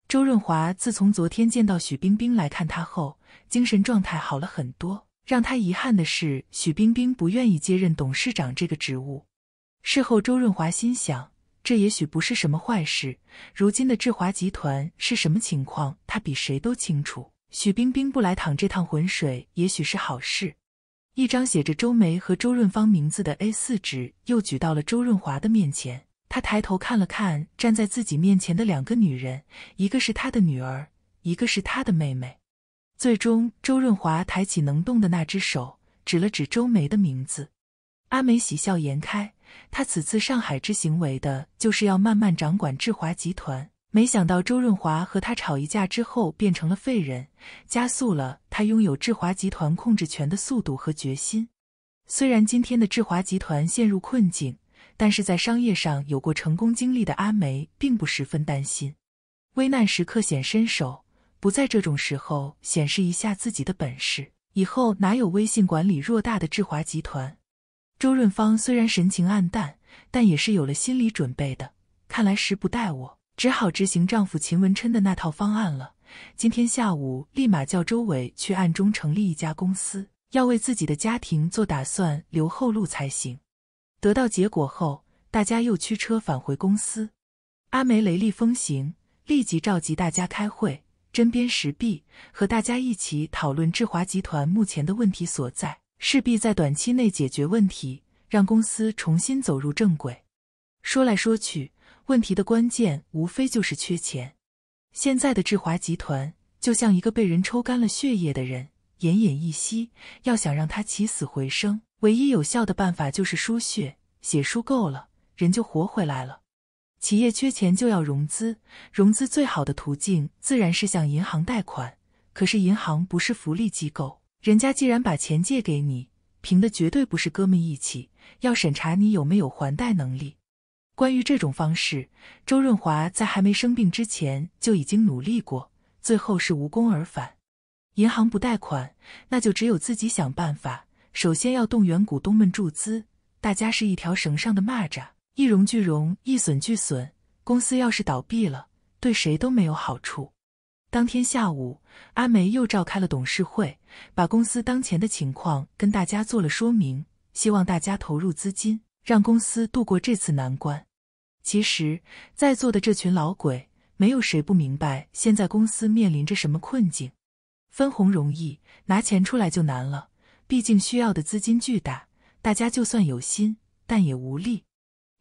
[SPEAKER 1] 周润华自从昨天见到许冰冰来看他后，精神状态好了很多。让他遗憾的是，许冰冰不愿意接任董事长这个职务。事后，周润华心想，这也许不是什么坏事。如今的志华集团是什么情况，他比谁都清楚。许冰冰不来淌这趟浑水，也许是好事。一张写着周梅和周润芳名字的 A 四纸又举到了周润华的面前。他抬头看了看站在自己面前的两个女人，一个是他的女儿，一个是他的妹妹。最终，周润华抬起能动的那只手指了指周梅的名字。阿梅喜笑颜开。她此次上海之行为的就是要慢慢掌管志华集团。没想到周润华和他吵一架之后变成了废人，加速了他拥有志华集团控制权的速度和决心。虽然今天的志华集团陷入困境，但是在商业上有过成功经历的阿梅并不十分担心。危难时刻显身手。不在这种时候显示一下自己的本事，以后哪有微信管理偌大的志华集团？周润芳虽然神情暗淡，但也是有了心理准备的。看来时不待我，只好执行丈夫秦文琛的那套方案了。今天下午，立马叫周伟去暗中成立一家公司，要为自己的家庭做打算，留后路才行。得到结果后，大家又驱车返回公司。阿梅雷厉风行，立即召集大家开会。针砭时弊，和大家一起讨论智华集团目前的问题所在，势必在短期内解决问题，让公司重新走入正轨。说来说去，问题的关键无非就是缺钱。现在的智华集团就像一个被人抽干了血液的人，奄奄一息。要想让他起死回生，唯一有效的办法就是输血。血输够了，人就活回来了。企业缺钱就要融资，融资最好的途径自然是向银行贷款。可是银行不是福利机构，人家既然把钱借给你，凭的绝对不是哥们义气，要审查你有没有还贷能力。关于这种方式，周润华在还没生病之前就已经努力过，最后是无功而返。银行不贷款，那就只有自己想办法。首先要动员股东们注资，大家是一条绳上的蚂蚱。一荣俱荣，一损俱损。公司要是倒闭了，对谁都没有好处。当天下午，阿梅又召开了董事会，把公司当前的情况跟大家做了说明，希望大家投入资金，让公司度过这次难关。其实，在座的这群老鬼，没有谁不明白现在公司面临着什么困境。分红容易，拿钱出来就难了，毕竟需要的资金巨大，大家就算有心，但也无力。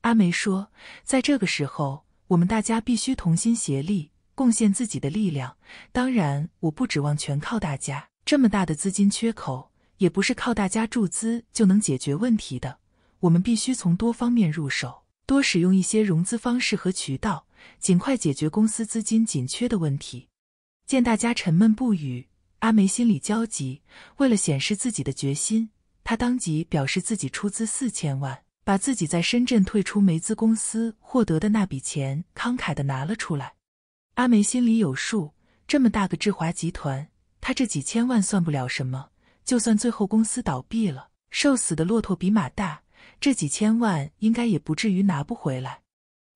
[SPEAKER 1] 阿梅说：“在这个时候，我们大家必须同心协力，贡献自己的力量。当然，我不指望全靠大家。这么大的资金缺口，也不是靠大家注资就能解决问题的。我们必须从多方面入手，多使用一些融资方式和渠道，尽快解决公司资金紧缺的问题。”见大家沉闷不语，阿梅心里焦急。为了显示自己的决心，她当即表示自己出资四千万。把自己在深圳退出梅资公司获得的那笔钱慷慨的拿了出来。阿梅心里有数，这么大个志华集团，她这几千万算不了什么。就算最后公司倒闭了，瘦死的骆驼比马大，这几千万应该也不至于拿不回来。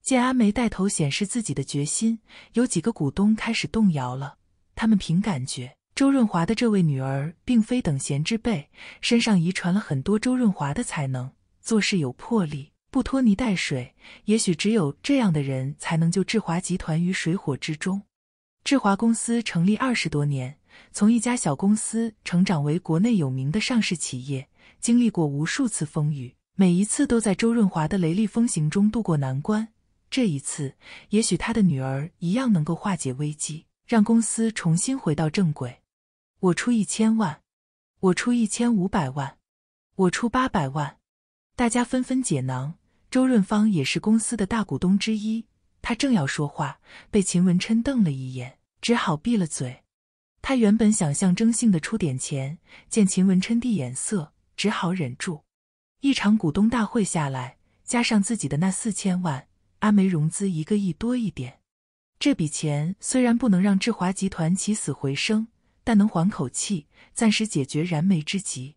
[SPEAKER 1] 见阿梅带头显示自己的决心，有几个股东开始动摇了。他们凭感觉，周润华的这位女儿并非等闲之辈，身上遗传了很多周润华的才能。做事有魄力，不拖泥带水。也许只有这样的人，才能救智华集团于水火之中。智华公司成立二十多年，从一家小公司成长为国内有名的上市企业，经历过无数次风雨，每一次都在周润华的雷厉风行中度过难关。这一次，也许他的女儿一样能够化解危机，让公司重新回到正轨。我出一千万，我出一千五百万，我出八百万。大家纷纷解囊，周润发也是公司的大股东之一。他正要说话，被秦文琛瞪了一眼，只好闭了嘴。他原本想象征性的出点钱，见秦文琛递眼色，只好忍住。一场股东大会下来，加上自己的那四千万，阿梅融资一个亿多一点。这笔钱虽然不能让志华集团起死回生，但能缓口气，暂时解决燃眉之急。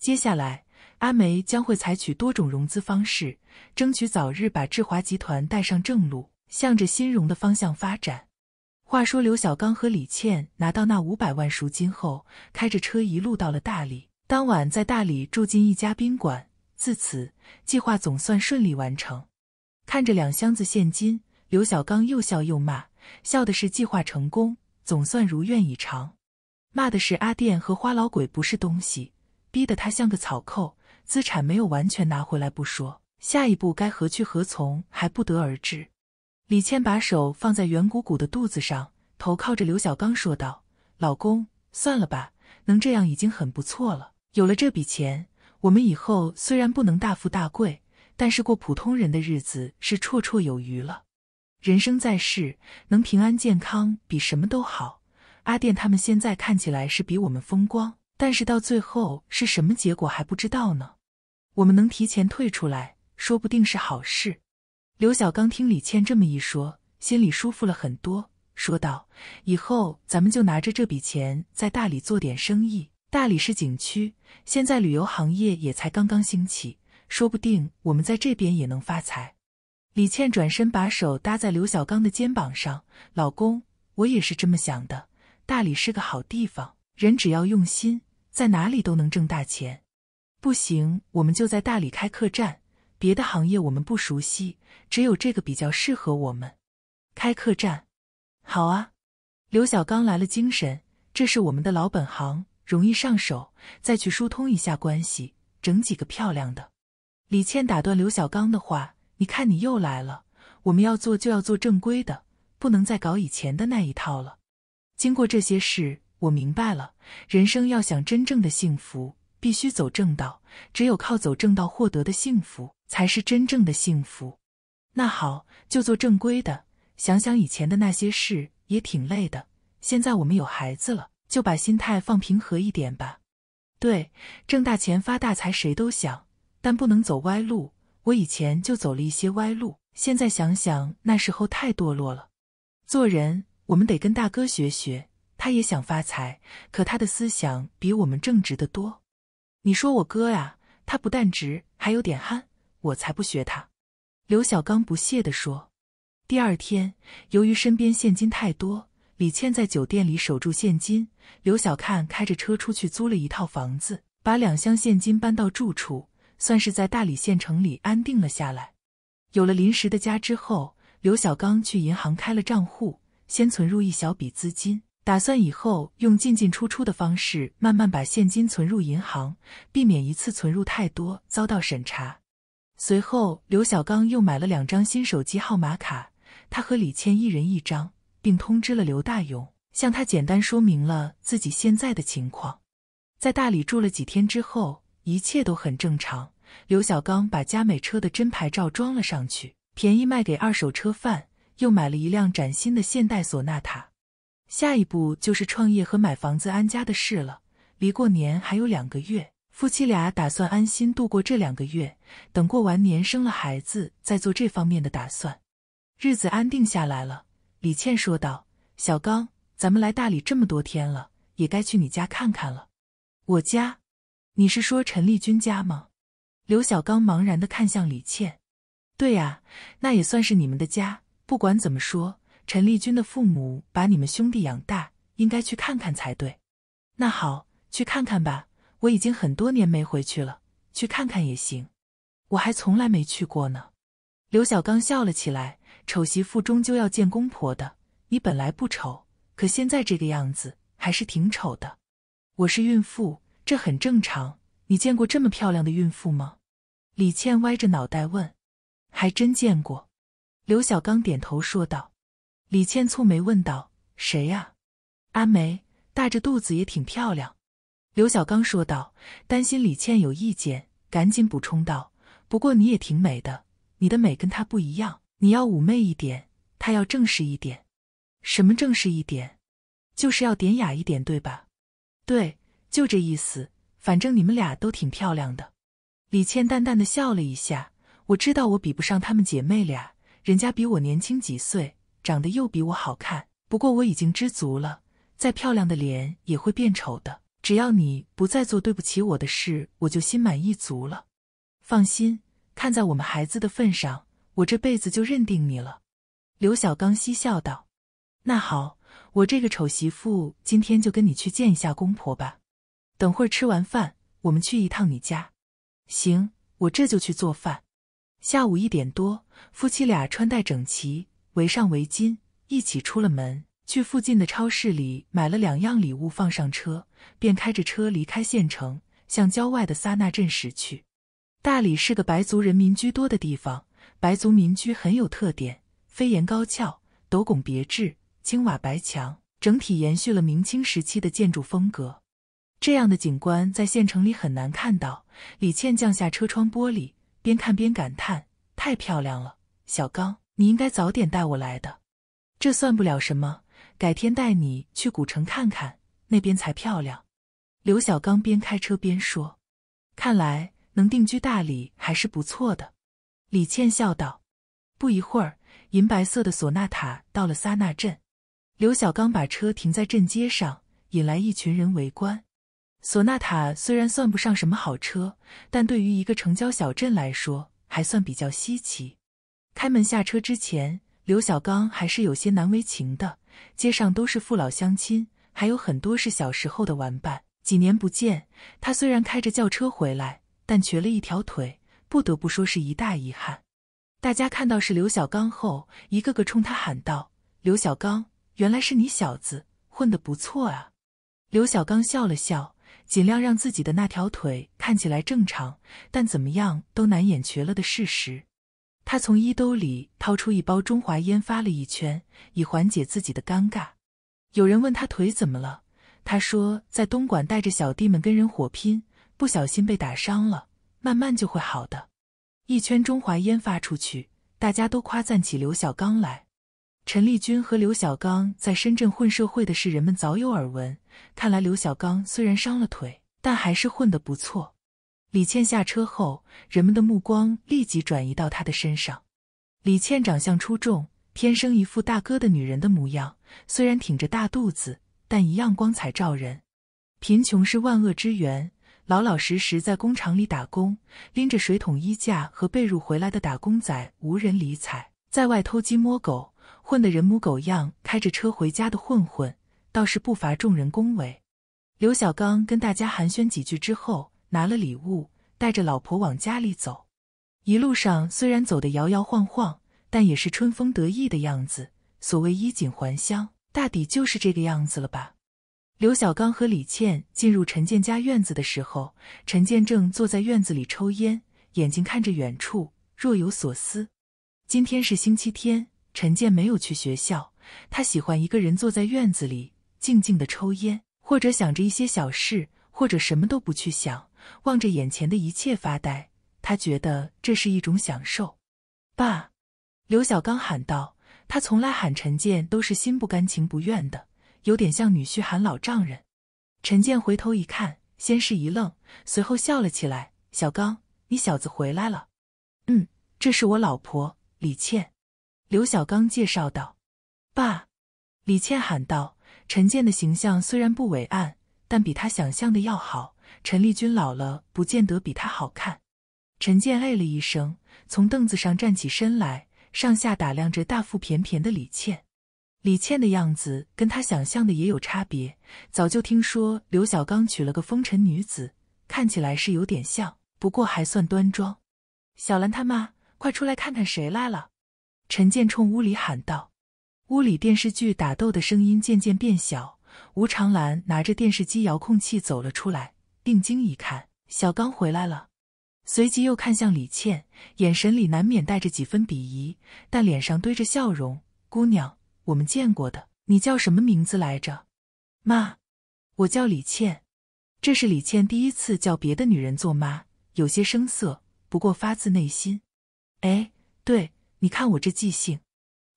[SPEAKER 1] 接下来。阿梅将会采取多种融资方式，争取早日把志华集团带上正路，向着新荣的方向发展。话说，刘小刚和李倩拿到那五百万赎金后，开着车一路到了大理，当晚在大理住进一家宾馆。自此，计划总算顺利完成。看着两箱子现金，刘小刚又笑又骂：笑的是计划成功，总算如愿以偿；骂的是阿店和花老鬼不是东西，逼得他像个草寇。资产没有完全拿回来不说，下一步该何去何从还不得而知。李倩把手放在圆鼓鼓的肚子上，头靠着刘小刚说道：“老公，算了吧，能这样已经很不错了。有了这笔钱，我们以后虽然不能大富大贵，但是过普通人的日子是绰绰有余了。人生在世，能平安健康比什么都好。阿店他们现在看起来是比我们风光，但是到最后是什么结果还不知道呢。”我们能提前退出来，说不定是好事。刘小刚听李倩这么一说，心里舒服了很多，说道：“以后咱们就拿着这笔钱在大理做点生意。大理是景区，现在旅游行业也才刚刚兴起，说不定我们在这边也能发财。”李倩转身把手搭在刘小刚的肩膀上：“老公，我也是这么想的。大理是个好地方，人只要用心，在哪里都能挣大钱。”不行，我们就在大理开客栈。别的行业我们不熟悉，只有这个比较适合我们。开客栈，好啊！刘小刚来了精神，这是我们的老本行，容易上手。再去疏通一下关系，整几个漂亮的。李倩打断刘小刚的话：“你看你又来了！我们要做就要做正规的，不能再搞以前的那一套了。经过这些事，我明白了，人生要想真正的幸福。”必须走正道，只有靠走正道获得的幸福才是真正的幸福。那好，就做正规的。想想以前的那些事，也挺累的。现在我们有孩子了，就把心态放平和一点吧。对，挣大钱发大财谁都想，但不能走歪路。我以前就走了一些歪路，现在想想那时候太堕落了。做人，我们得跟大哥学学。他也想发财，可他的思想比我们正直的多。你说我哥呀，他不但直，还有点憨，我才不学他。”刘小刚不屑地说。第二天，由于身边现金太多，李倩在酒店里守住现金，刘小看开着车出去租了一套房子，把两箱现金搬到住处，算是在大理县城里安定了下来。有了临时的家之后，刘小刚去银行开了账户，先存入一小笔资金。打算以后用进进出出的方式，慢慢把现金存入银行，避免一次存入太多遭到审查。随后，刘小刚又买了两张新手机号码卡，他和李倩一人一张，并通知了刘大勇，向他简单说明了自己现在的情况。在大理住了几天之后，一切都很正常。刘小刚把佳美车的真牌照装了上去，便宜卖给二手车贩，又买了一辆崭新的现代索纳塔。下一步就是创业和买房子安家的事了。离过年还有两个月，夫妻俩打算安心度过这两个月，等过完年生了孩子再做这方面的打算。日子安定下来了，李倩说道：“小刚，咱们来大理这么多天了，也该去你家看看了。”“我家？你是说陈立军家吗？”刘小刚茫然地看向李倩。“对呀，那也算是你们的家。不管怎么说。”陈立军的父母把你们兄弟养大，应该去看看才对。那好，去看看吧。我已经很多年没回去了，去看看也行。我还从来没去过呢。刘小刚笑了起来：“丑媳妇终究要见公婆的。你本来不丑，可现在这个样子还是挺丑的。我是孕妇，这很正常。你见过这么漂亮的孕妇吗？”李倩歪着脑袋问。“还真见过。”刘小刚点头说道。李倩蹙眉问道：“谁呀？”阿梅大着肚子也挺漂亮。”刘小刚说道，担心李倩有意见，赶紧补充道：“不过你也挺美的，你的美跟她不一样。你要妩媚一点，她要正式一点。什么正式一点？就是要典雅一点，对吧？”“对，就这意思。反正你们俩都挺漂亮的。”李倩淡淡的笑了一下：“我知道我比不上她们姐妹俩，人家比我年轻几岁。”长得又比我好看，不过我已经知足了。再漂亮的脸也会变丑的。只要你不再做对不起我的事，我就心满意足了。放心，看在我们孩子的份上，我这辈子就认定你了。”刘小刚嬉笑道。“那好，我这个丑媳妇今天就跟你去见一下公婆吧。等会吃完饭，我们去一趟你家。行，我这就去做饭。下午一点多，夫妻俩穿戴整齐。围上围巾，一起出了门，去附近的超市里买了两样礼物，放上车，便开着车离开县城，向郊外的撒那镇驶去。大理是个白族人民居多的地方，白族民居很有特点，飞檐高翘，斗拱别致，青瓦白墙，整体延续了明清时期的建筑风格。这样的景观在县城里很难看到。李倩降下车窗玻璃，边看边感叹：“太漂亮了，小刚。”你应该早点带我来的，这算不了什么。改天带你去古城看看，那边才漂亮。刘小刚边开车边说：“看来能定居大理还是不错的。”李倩笑道。不一会儿，银白色的索纳塔到了撒那镇，刘小刚把车停在镇街上，引来一群人围观。索纳塔虽然算不上什么好车，但对于一个城郊小镇来说，还算比较稀奇。开门下车之前，刘小刚还是有些难为情的。街上都是父老乡亲，还有很多是小时候的玩伴。几年不见，他虽然开着轿车回来，但瘸了一条腿，不得不说是一大遗憾。大家看到是刘小刚后，一个个冲他喊道：“刘小刚，原来是你小子，混得不错啊！”刘小刚笑了笑，尽量让自己的那条腿看起来正常，但怎么样都难掩瘸了的事实。他从衣兜里掏出一包中华烟，发了一圈，以缓解自己的尴尬。有人问他腿怎么了，他说在东莞带着小弟们跟人火拼，不小心被打伤了，慢慢就会好的。一圈中华烟发出去，大家都夸赞起刘小刚来。陈立军和刘小刚在深圳混社会的事，人们早有耳闻。看来刘小刚虽然伤了腿，但还是混得不错。李倩下车后，人们的目光立即转移到她的身上。李倩长相出众，天生一副大哥的女人的模样，虽然挺着大肚子，但一样光彩照人。贫穷是万恶之源，老老实实在工厂里打工，拎着水桶、衣架和被褥回来的打工仔无人理睬；在外偷鸡摸狗，混得人模狗样，开着车回家的混混倒是不乏众人恭维。刘小刚跟大家寒暄几句之后。拿了礼物，带着老婆往家里走。一路上虽然走得摇摇晃晃，但也是春风得意的样子。所谓衣锦还乡，大抵就是这个样子了吧。刘小刚和李倩进入陈建家院子的时候，陈建正坐在院子里抽烟，眼睛看着远处，若有所思。今天是星期天，陈建没有去学校。他喜欢一个人坐在院子里，静静的抽烟，或者想着一些小事。或者什么都不去想，望着眼前的一切发呆，他觉得这是一种享受。爸，刘小刚喊道。他从来喊陈建都是心不甘情不愿的，有点像女婿喊老丈人。陈建回头一看，先是一愣，随后笑了起来。小刚，你小子回来了。嗯，这是我老婆李倩。刘小刚介绍道。爸，李倩喊道。陈建的形象虽然不伟岸。但比他想象的要好。陈立军老了，不见得比他好看。陈建哎了一声，从凳子上站起身来，上下打量着大腹便便的李倩。李倩的样子跟他想象的也有差别。早就听说刘小刚娶了个风尘女子，看起来是有点像，不过还算端庄。小兰他妈，快出来看看谁来了！陈建冲屋里喊道。屋里电视剧打斗的声音渐渐变小。吴长兰拿着电视机遥控器走了出来，定睛一看，小刚回来了，随即又看向李倩，眼神里难免带着几分鄙夷，但脸上堆着笑容。姑娘，我们见过的，你叫什么名字来着？妈，我叫李倩。这是李倩第一次叫别的女人做妈，有些生涩，不过发自内心。哎，对，你看我这记性，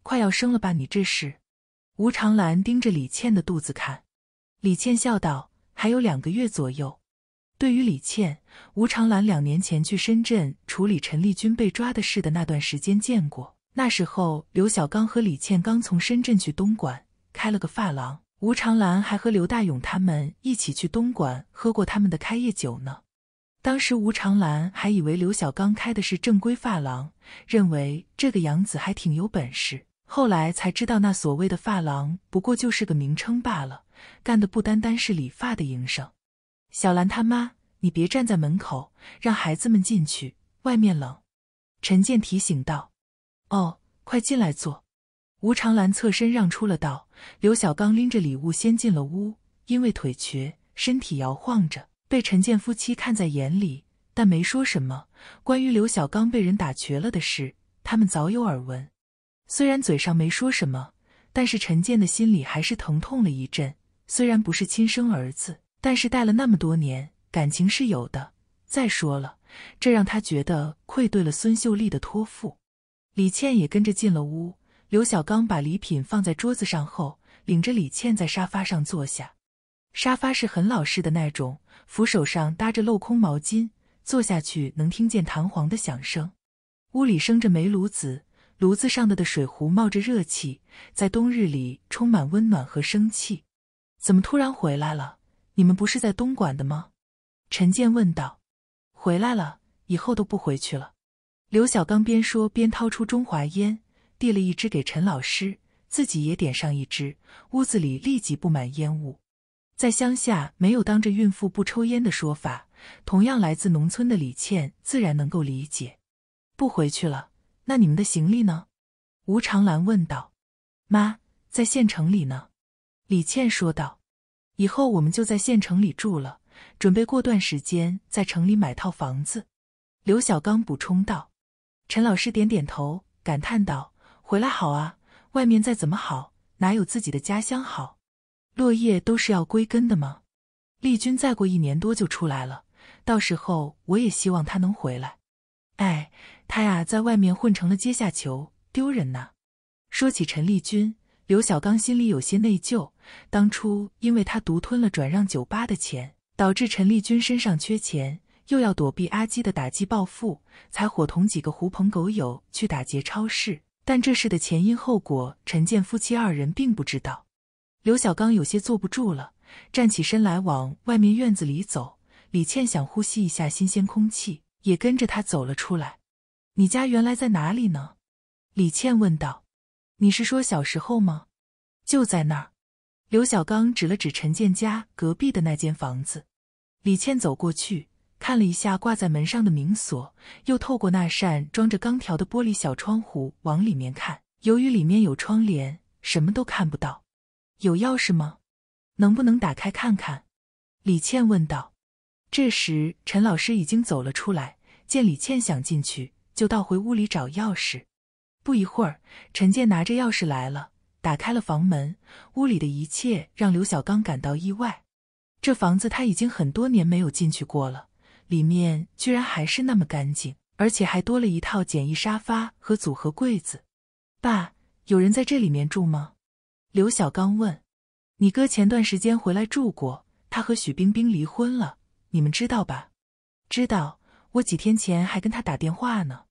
[SPEAKER 1] 快要生了吧？你这是？吴长兰盯着李倩的肚子看，李倩笑道：“还有两个月左右。”对于李倩，吴长兰两年前去深圳处理陈立军被抓的事的那段时间见过。那时候刘小刚和李倩刚从深圳去东莞开了个发廊，吴长兰还和刘大勇他们一起去东莞喝过他们的开业酒呢。当时吴长兰还以为刘小刚开的是正规发廊，认为这个杨子还挺有本事。后来才知道，那所谓的发廊不过就是个名称罢了，干的不单单是理发的营生。小兰他妈，你别站在门口，让孩子们进去，外面冷。陈建提醒道：“哦，快进来坐。”吴长兰侧身让出了道。刘小刚拎着礼物先进了屋，因为腿瘸，身体摇晃着，被陈建夫妻看在眼里，但没说什么。关于刘小刚被人打瘸了的事，他们早有耳闻。虽然嘴上没说什么，但是陈建的心里还是疼痛了一阵。虽然不是亲生儿子，但是带了那么多年，感情是有的。再说了，这让他觉得愧对了孙秀丽的托付。李倩也跟着进了屋。刘小刚把礼品放在桌子上后，领着李倩在沙发上坐下。沙发是很老式的那种，扶手上搭着镂空毛巾，坐下去能听见弹簧的响声。屋里生着煤炉子。炉子上的的水壶冒着热气，在冬日里充满温暖和生气。怎么突然回来了？你们不是在东莞的吗？陈建问道。回来了，以后都不回去了。刘小刚边说边掏出中华烟，递了一支给陈老师，自己也点上一支。屋子里立即布满烟雾。在乡下没有当着孕妇不抽烟的说法，同样来自农村的李倩自然能够理解。不回去了。那你们的行李呢？吴长兰问道。“妈，在县城里呢。”李倩说道。“以后我们就在县城里住了，准备过段时间在城里买套房子。”刘小刚补充道。陈老师点点头，感叹道：“回来好啊，外面再怎么好，哪有自己的家乡好？落叶都是要归根的吗？丽君再过一年多就出来了，到时候我也希望她能回来。哎。”他呀，在外面混成了阶下囚，丢人呐！说起陈立军，刘小刚心里有些内疚。当初因为他独吞了转让酒吧的钱，导致陈立军身上缺钱，又要躲避阿基的打击报复，才伙同几个狐朋狗友去打劫超市。但这事的前因后果，陈建夫妻二人并不知道。刘小刚有些坐不住了，站起身来往外面院子里走。李倩想呼吸一下新鲜空气，也跟着他走了出来。你家原来在哪里呢？李倩问道。“你是说小时候吗？”就在那儿，刘小刚指了指陈建家隔壁的那间房子。李倩走过去看了一下挂在门上的明锁，又透过那扇装着钢条的玻璃小窗户往里面看。由于里面有窗帘，什么都看不到。有钥匙吗？能不能打开看看？李倩问道。这时，陈老师已经走了出来，见李倩想进去。就倒回屋里找钥匙，不一会儿，陈建拿着钥匙来了，打开了房门。屋里的一切让刘小刚感到意外，这房子他已经很多年没有进去过了，里面居然还是那么干净，而且还多了一套简易沙发和组合柜子。爸，有人在这里面住吗？刘小刚问。你哥前段时间回来住过，他和许冰冰离婚了，你们知道吧？知道，我几天前还跟他打电话呢。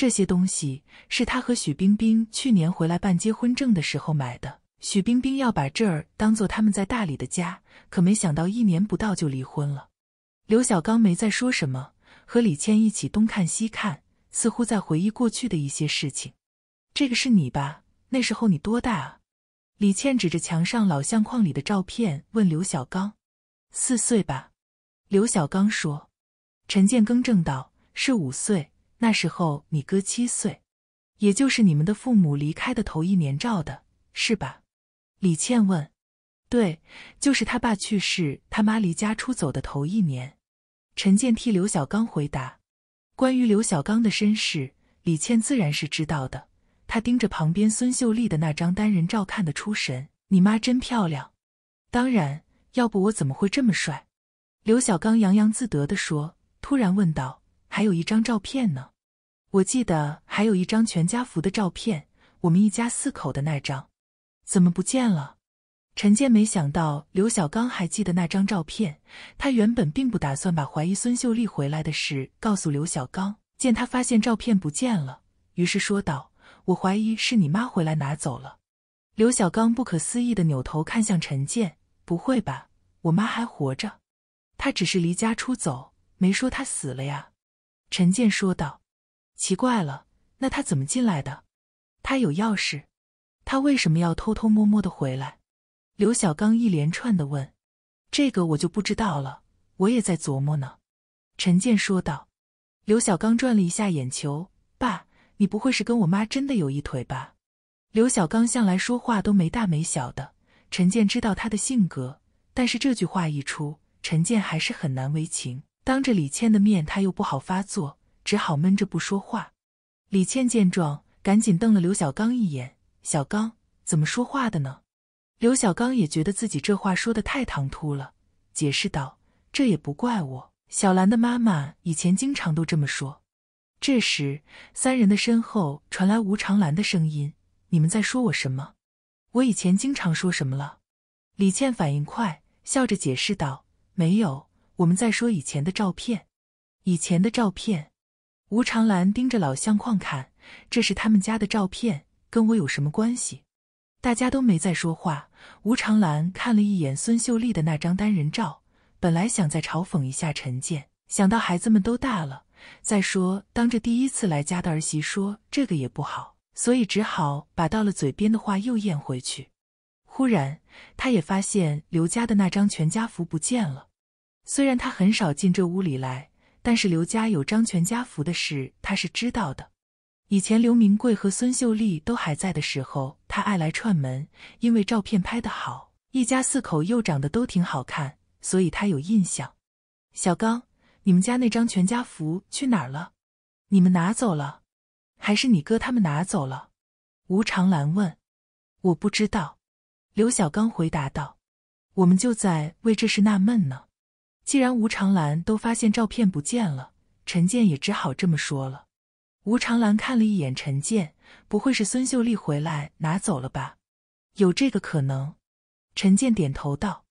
[SPEAKER 1] 这些东西是他和许冰冰去年回来办结婚证的时候买的。许冰冰要把这儿当做他们在大理的家，可没想到一年不到就离婚了。刘小刚没再说什么，和李倩一起东看西看，似乎在回忆过去的一些事情。这个是你吧？那时候你多大啊？李倩指着墙上老相框里的照片问刘小刚：“四岁吧？”刘小刚说：“陈建更正道是五岁。”那时候你哥七岁，也就是你们的父母离开的头一年照的，是吧？李倩问。对，就是他爸去世，他妈离家出走的头一年。陈建替刘小刚回答。关于刘小刚的身世，李倩自然是知道的。他盯着旁边孙秀丽的那张单人照看得出神。你妈真漂亮，当然，要不我怎么会这么帅？刘小刚洋洋自得地说，突然问道。还有一张照片呢，我记得还有一张全家福的照片，我们一家四口的那张，怎么不见了？陈建没想到刘小刚还记得那张照片，他原本并不打算把怀疑孙秀丽回来的事告诉刘小刚，见他发现照片不见了，于是说道：“我怀疑是你妈回来拿走了。”刘小刚不可思议的扭头看向陈建：“不会吧，我妈还活着，她只是离家出走，没说她死了呀。”陈建说道：“奇怪了，那他怎么进来的？他有钥匙，他为什么要偷偷摸摸的回来？”刘小刚一连串的问：“这个我就不知道了，我也在琢磨呢。”陈建说道。刘小刚转了一下眼球：“爸，你不会是跟我妈真的有一腿吧？”刘小刚向来说话都没大没小的。陈建知道他的性格，但是这句话一出，陈建还是很难为情。当着李倩的面，他又不好发作，只好闷着不说话。李倩见状，赶紧瞪了刘小刚一眼：“小刚，怎么说话的呢？”刘小刚也觉得自己这话说的太唐突了，解释道：“这也不怪我，小兰的妈妈以前经常都这么说。”这时，三人的身后传来吴长兰的声音：“你们在说我什么？我以前经常说什么了？”李倩反应快，笑着解释道：“没有。”我们在说以前的照片，以前的照片。吴长兰盯着老相框看，这是他们家的照片，跟我有什么关系？大家都没再说话。吴长兰看了一眼孙秀丽的那张单人照，本来想再嘲讽一下陈建，想到孩子们都大了，再说当着第一次来家的儿媳说这个也不好，所以只好把到了嘴边的话又咽回去。忽然，她也发现刘家的那张全家福不见了。虽然他很少进这屋里来，但是刘家有张全家福的事他是知道的。以前刘明贵和孙秀丽都还在的时候，他爱来串门，因为照片拍得好，一家四口又长得都挺好看，所以他有印象。小刚，你们家那张全家福去哪儿了？你们拿走了，还是你哥他们拿走了？吴长兰问。我不知道，刘小刚回答道：“我们就在为这事纳闷呢。”既然吴长兰都发现照片不见了，陈建也只好这么说了。吴长兰看了一眼陈建，不会是孙秀丽回来拿走了吧？有这个可能。陈建点头道。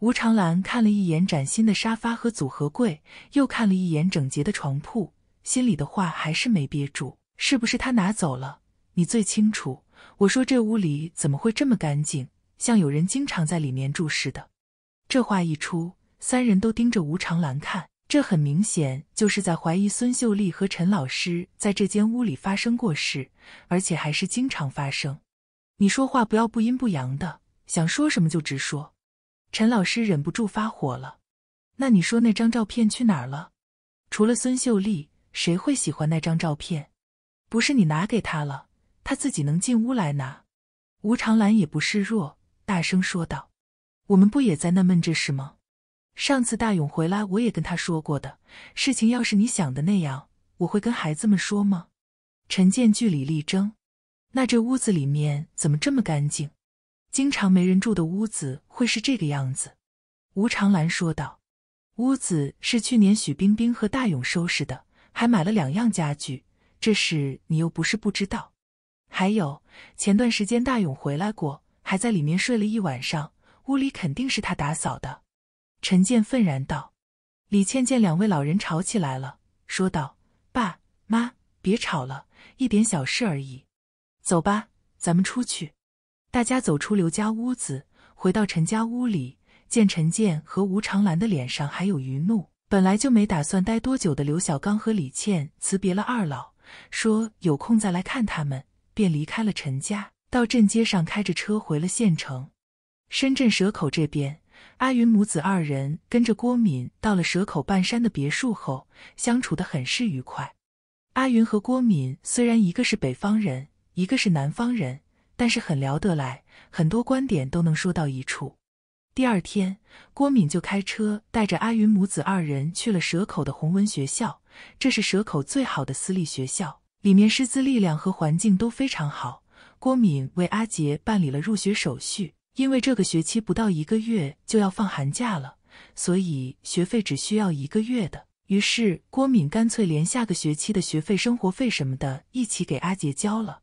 [SPEAKER 1] 吴长兰看了一眼崭新的沙发和组合柜，又看了一眼整洁的床铺，心里的话还是没憋住：“是不是他拿走了？你最清楚。”我说：“这屋里怎么会这么干净，像有人经常在里面住似的？”这话一出。三人都盯着吴长兰看，这很明显就是在怀疑孙秀丽和陈老师在这间屋里发生过事，而且还是经常发生。你说话不要不阴不阳的，想说什么就直说。陈老师忍不住发火了。那你说那张照片去哪儿了？除了孙秀丽，谁会喜欢那张照片？不是你拿给他了，他自己能进屋来拿？吴长兰也不示弱，大声说道：“我们不也在纳闷这事吗？”上次大勇回来，我也跟他说过的事情。要是你想的那样，我会跟孩子们说吗？陈建据理力争。那这屋子里面怎么这么干净？经常没人住的屋子会是这个样子？吴长兰说道：“屋子是去年许冰冰和大勇收拾的，还买了两样家具。这事你又不是不知道。还有前段时间大勇回来过，还在里面睡了一晚上，屋里肯定是他打扫的。”陈建愤然道：“李倩见两位老人吵起来了，说道：‘爸妈别吵了，一点小事而已。’走吧，咱们出去。”大家走出刘家屋子，回到陈家屋里，见陈建和吴长兰的脸上还有余怒。本来就没打算待多久的刘小刚和李倩辞别了二老，说有空再来看他们，便离开了陈家，到镇街上开着车回了县城。深圳蛇口这边。阿云母子二人跟着郭敏到了蛇口半山的别墅后，相处得很是愉快。阿云和郭敏虽然一个是北方人，一个是南方人，但是很聊得来，很多观点都能说到一处。第二天，郭敏就开车带着阿云母子二人去了蛇口的宏文学校，这是蛇口最好的私立学校，里面师资力量和环境都非常好。郭敏为阿杰办理了入学手续。因为这个学期不到一个月就要放寒假了，所以学费只需要一个月的。于是郭敏干脆连下个学期的学费、生活费什么的一起给阿杰交了。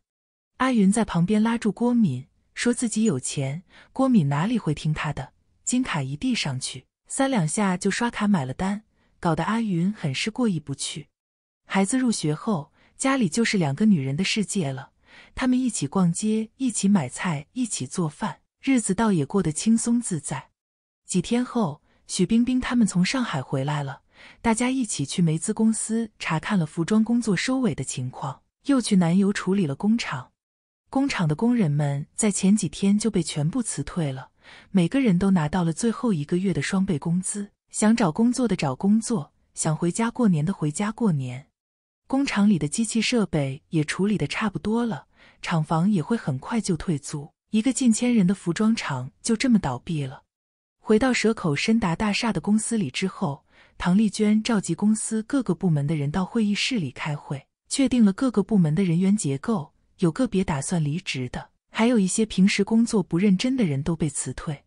[SPEAKER 1] 阿云在旁边拉住郭敏，说自己有钱。郭敏哪里会听他的？金卡一递上去，三两下就刷卡买了单，搞得阿云很是过意不去。孩子入学后，家里就是两个女人的世界了。他们一起逛街，一起买菜，一起做饭。日子倒也过得轻松自在。几天后，许冰冰他们从上海回来了，大家一起去梅子公司查看了服装工作收尾的情况，又去南油处理了工厂。工厂的工人们在前几天就被全部辞退了，每个人都拿到了最后一个月的双倍工资。想找工作的找工作，想回家过年的回家过年。工厂里的机器设备也处理的差不多了，厂房也会很快就退租。一个近千人的服装厂就这么倒闭了。回到蛇口深达大厦的公司里之后，唐丽娟召集公司各个部门的人到会议室里开会，确定了各个部门的人员结构。有个别打算离职的，还有一些平时工作不认真的人都被辞退。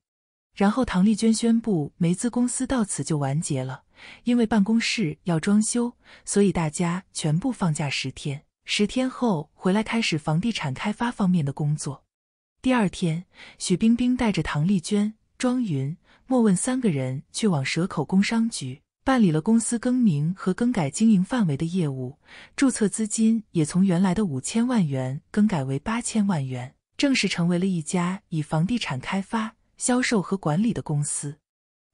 [SPEAKER 1] 然后唐丽娟宣布，梅子公司到此就完结了。因为办公室要装修，所以大家全部放假十天。十天后回来开始房地产开发方面的工作。第二天，许冰冰带着唐丽娟、庄云、莫问三个人去往蛇口工商局，办理了公司更名和更改经营范围的业务，注册资金也从原来的五千万元更改为八千万元，正式成为了一家以房地产开发、销售和管理的公司。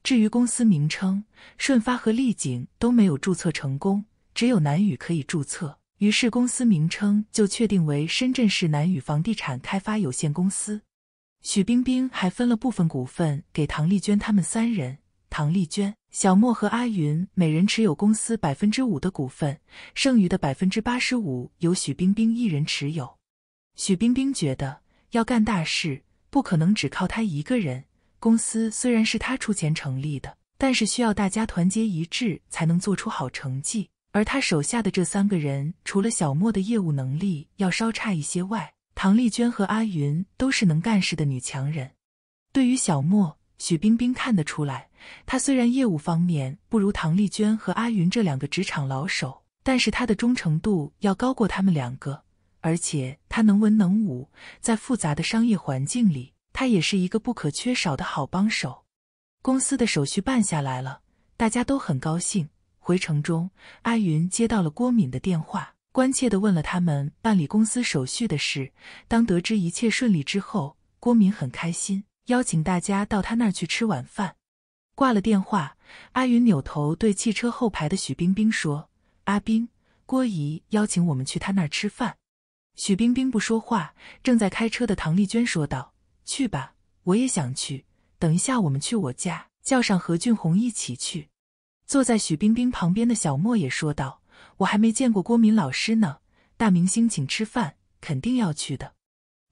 [SPEAKER 1] 至于公司名称，顺发和丽景都没有注册成功，只有南宇可以注册。于是，公司名称就确定为深圳市南宇房地产开发有限公司。许冰冰还分了部分股份给唐丽娟他们三人。唐丽娟、小莫和阿云每人持有公司百分之五的股份，剩余的百分之八十五由许冰冰一人持有。许冰冰觉得要干大事，不可能只靠他一个人。公司虽然是他出钱成立的，但是需要大家团结一致，才能做出好成绩。而他手下的这三个人，除了小莫的业务能力要稍差一些外，唐丽娟和阿云都是能干事的女强人。对于小莫，许冰冰看得出来，他虽然业务方面不如唐丽娟和阿云这两个职场老手，但是他的忠诚度要高过他们两个。而且他能文能武，在复杂的商业环境里，他也是一个不可缺少的好帮手。公司的手续办下来了，大家都很高兴。回城中，阿云接到了郭敏的电话，关切的问了他们办理公司手续的事。当得知一切顺利之后，郭敏很开心，邀请大家到他那儿去吃晚饭。挂了电话，阿云扭头对汽车后排的许冰冰说：“阿冰，郭姨邀请我们去他那儿吃饭。”许冰冰不说话，正在开车的唐丽娟说道：“去吧，我也想去。等一下我们去我家，叫上何俊宏一起去。”坐在许冰冰旁边的小莫也说道：“我还没见过郭敏老师呢，大明星请吃饭肯定要去的。”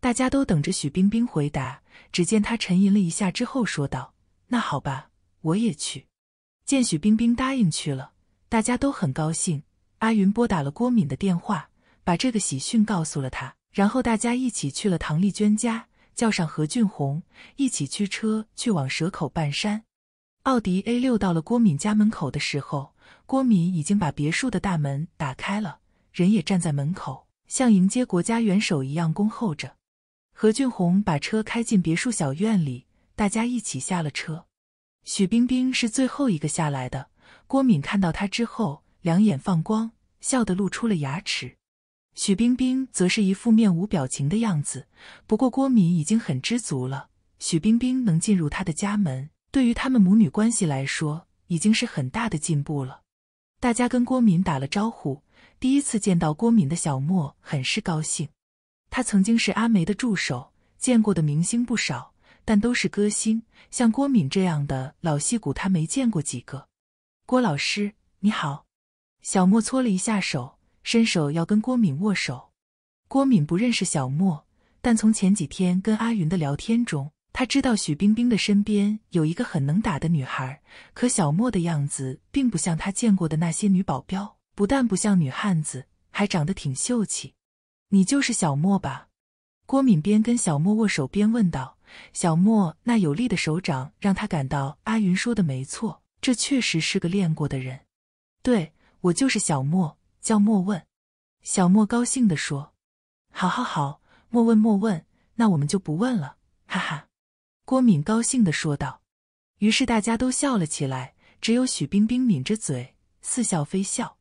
[SPEAKER 1] 大家都等着许冰冰回答，只见他沉吟了一下之后说道：“那好吧，我也去。”见许冰冰答应去了，大家都很高兴。阿云拨打了郭敏的电话，把这个喜讯告诉了他，然后大家一起去了唐丽娟家，叫上何俊宏，一起驱车去往蛇口半山。奥迪 A6 到了郭敏家门口的时候，郭敏已经把别墅的大门打开了，人也站在门口，像迎接国家元首一样恭候着。何俊宏把车开进别墅小院里，大家一起下了车。许冰冰是最后一个下来的。郭敏看到她之后，两眼放光，笑得露出了牙齿。许冰冰则是一副面无表情的样子。不过郭敏已经很知足了，许冰冰能进入他的家门。对于他们母女关系来说，已经是很大的进步了。大家跟郭敏打了招呼，第一次见到郭敏的小莫很是高兴。他曾经是阿梅的助手，见过的明星不少，但都是歌星，像郭敏这样的老戏骨他没见过几个。郭老师，你好！小莫搓了一下手，伸手要跟郭敏握手。郭敏不认识小莫，但从前几天跟阿云的聊天中。他知道许冰冰的身边有一个很能打的女孩，可小莫的样子并不像他见过的那些女保镖，不但不像女汉子，还长得挺秀气。你就是小莫吧？郭敏边跟小莫握手边问道。小莫那有力的手掌让他感到阿云说的没错，这确实是个练过的人。对，我就是小莫，叫莫问。小莫高兴地说：“好好好，莫问莫问，那我们就不问了，哈哈。”郭敏高兴地说道，于是大家都笑了起来，只有许冰冰抿着嘴，似笑非笑。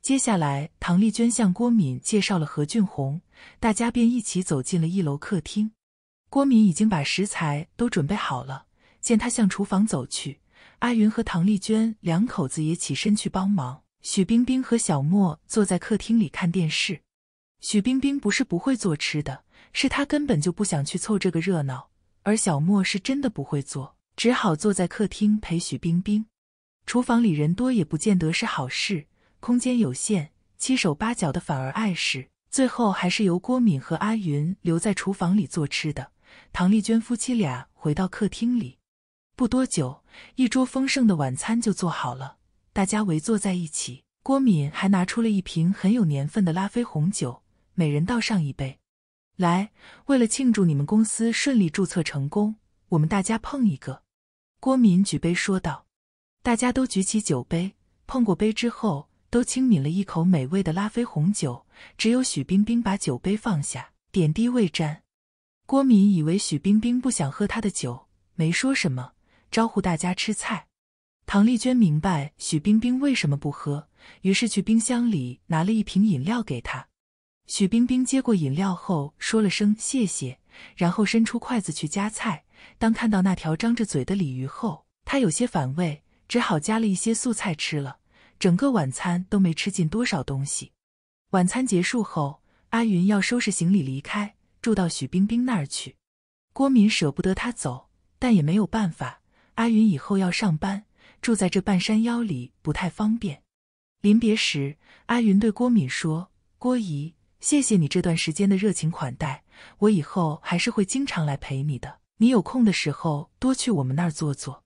[SPEAKER 1] 接下来，唐丽娟向郭敏介绍了何俊宏，大家便一起走进了一楼客厅。郭敏已经把食材都准备好了，见他向厨房走去，阿云和唐丽娟两口子也起身去帮忙。许冰冰和小莫坐在客厅里看电视。许冰冰不是不会做吃的，是她根本就不想去凑这个热闹。而小莫是真的不会做，只好坐在客厅陪许冰冰。厨房里人多也不见得是好事，空间有限，七手八脚的反而碍事。最后还是由郭敏和阿云留在厨房里做吃的。唐丽娟夫妻俩回到客厅里，不多久，一桌丰盛的晚餐就做好了。大家围坐在一起，郭敏还拿出了一瓶很有年份的拉菲红酒，每人倒上一杯。来，为了庆祝你们公司顺利注册成功，我们大家碰一个。郭敏举杯说道，大家都举起酒杯，碰过杯之后，都轻抿了一口美味的拉菲红酒。只有许冰冰把酒杯放下，点滴未沾。郭敏以为许冰冰不想喝他的酒，没说什么，招呼大家吃菜。唐丽娟明白许冰冰为什么不喝，于是去冰箱里拿了一瓶饮料给他。许冰冰接过饮料后，说了声谢谢，然后伸出筷子去夹菜。当看到那条张着嘴的鲤鱼后，她有些反胃，只好夹了一些素菜吃了。整个晚餐都没吃进多少东西。晚餐结束后，阿云要收拾行李离开，住到许冰冰那儿去。郭敏舍不得她走，但也没有办法。阿云以后要上班，住在这半山腰里不太方便。临别时，阿云对郭敏说：“郭姨。”谢谢你这段时间的热情款待，我以后还是会经常来陪你的。你有空的时候多去我们那儿坐坐。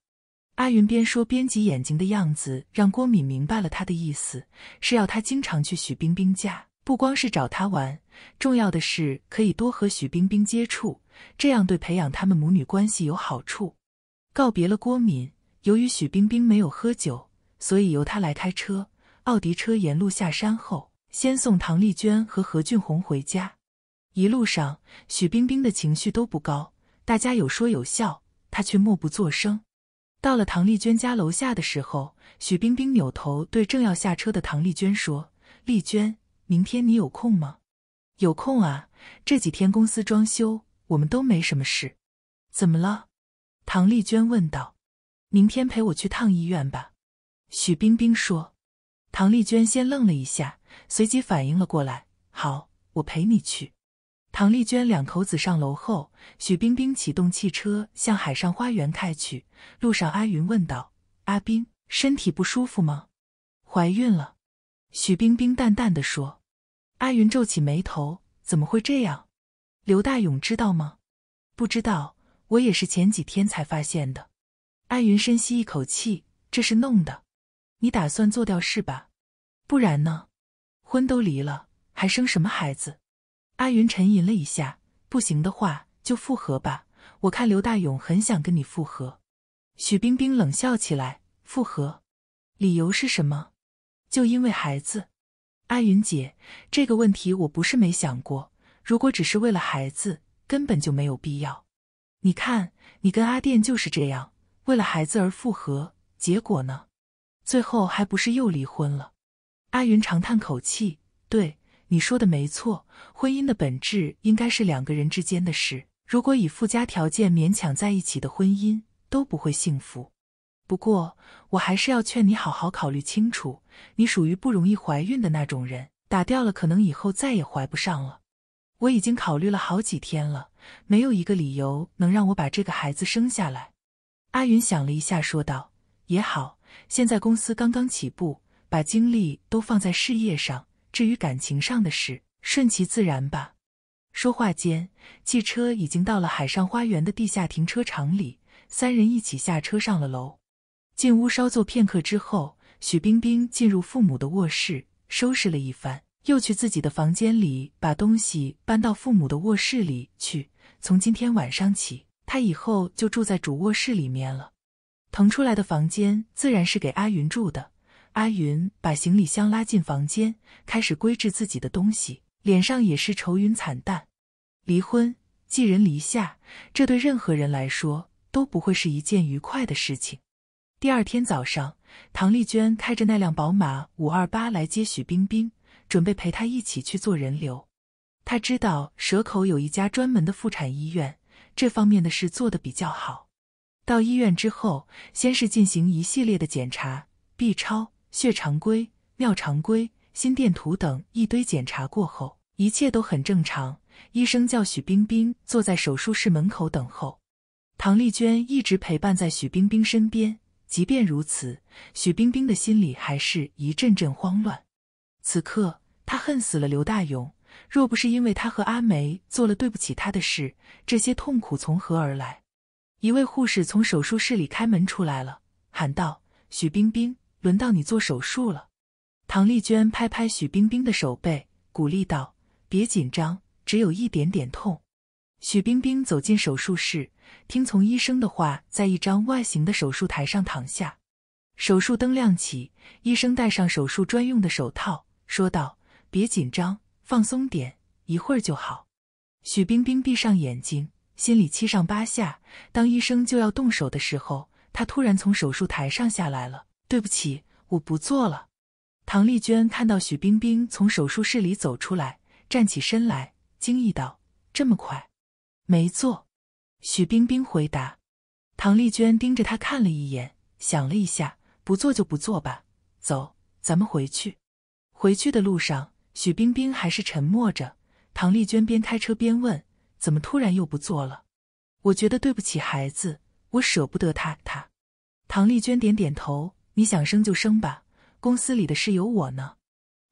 [SPEAKER 1] 阿云边说边挤眼睛的样子，让郭敏明白了他的意思，是要他经常去许冰冰家，不光是找她玩，重要的是可以多和许冰冰接触，这样对培养他们母女关系有好处。告别了郭敏，由于许冰冰没有喝酒，所以由他来开车。奥迪车沿路下山后。先送唐丽娟和何俊宏回家，一路上许冰冰的情绪都不高，大家有说有笑，她却默不作声。到了唐丽娟家楼下的时候，许冰冰扭头对正要下车的唐丽娟说：“丽娟，明天你有空吗？”“有空啊，这几天公司装修，我们都没什么事。”“怎么了？”唐丽娟问道。“明天陪我去趟医院吧。”许冰冰说。唐丽娟先愣了一下。随即反应了过来，好，我陪你去。唐丽娟两口子上楼后，许冰冰启动汽车向海上花园开去。路上，阿云问道：“阿冰，身体不舒服吗？怀孕了？”许冰冰淡淡的说：“阿云皱起眉头，怎么会这样？刘大勇知道吗？不知道，我也是前几天才发现的。”阿云深吸一口气：“这是弄的，你打算做掉是吧？不然呢？”婚都离了，还生什么孩子？阿云沉吟了一下，不行的话就复合吧。我看刘大勇很想跟你复合。许冰冰冷笑起来：“复合，理由是什么？就因为孩子？阿云姐，这个问题我不是没想过。如果只是为了孩子，根本就没有必要。你看，你跟阿店就是这样，为了孩子而复合，结果呢？最后还不是又离婚了？”阿云长叹口气：“对你说的没错，婚姻的本质应该是两个人之间的事。如果以附加条件勉强在一起的婚姻都不会幸福。不过，我还是要劝你好好考虑清楚。你属于不容易怀孕的那种人，打掉了可能以后再也怀不上了。我已经考虑了好几天了，没有一个理由能让我把这个孩子生下来。”阿云想了一下，说道：“也好，现在公司刚刚起步。”把精力都放在事业上，至于感情上的事，顺其自然吧。说话间，汽车已经到了海上花园的地下停车场里，三人一起下车上了楼。进屋稍坐片刻之后，许冰冰进入父母的卧室，收拾了一番，又去自己的房间里把东西搬到父母的卧室里去。从今天晚上起，他以后就住在主卧室里面了。腾出来的房间自然是给阿云住的。阿云把行李箱拉进房间，开始归置自己的东西，脸上也是愁云惨淡。离婚，寄人篱下，这对任何人来说都不会是一件愉快的事情。第二天早上，唐丽娟开着那辆宝马五二八来接许冰冰，准备陪她一起去做人流。她知道蛇口有一家专门的妇产医院，这方面的事做得比较好。到医院之后，先是进行一系列的检查，B 超。血常规、尿常规、心电图等一堆检查过后，一切都很正常。医生叫许冰冰坐在手术室门口等候，唐丽娟一直陪伴在许冰冰身边。即便如此，许冰冰的心里还是一阵阵慌乱。此刻，她恨死了刘大勇。若不是因为他和阿梅做了对不起他的事，这些痛苦从何而来？一位护士从手术室里开门出来了，喊道：“许冰冰。”轮到你做手术了，唐丽娟拍拍许冰冰的手背，鼓励道：“别紧张，只有一点点痛。”许冰冰走进手术室，听从医生的话，在一张外形的手术台上躺下。手术灯亮起，医生戴上手术专用的手套，说道：“别紧张，放松点，一会儿就好。”许冰冰闭上眼睛，心里七上八下。当医生就要动手的时候，她突然从手术台上下来了。对不起，我不做了。唐丽娟看到许冰冰从手术室里走出来，站起身来，惊异道：“这么快，没做？”许冰冰回答。唐丽娟盯着她看了一眼，想了一下：“不做就不做吧，走，咱们回去。”回去的路上，许冰冰还是沉默着。唐丽娟边开车边问：“怎么突然又不做了？”“我觉得对不起孩子，我舍不得他。”他。唐丽娟点点头。你想生就生吧，公司里的事有我呢，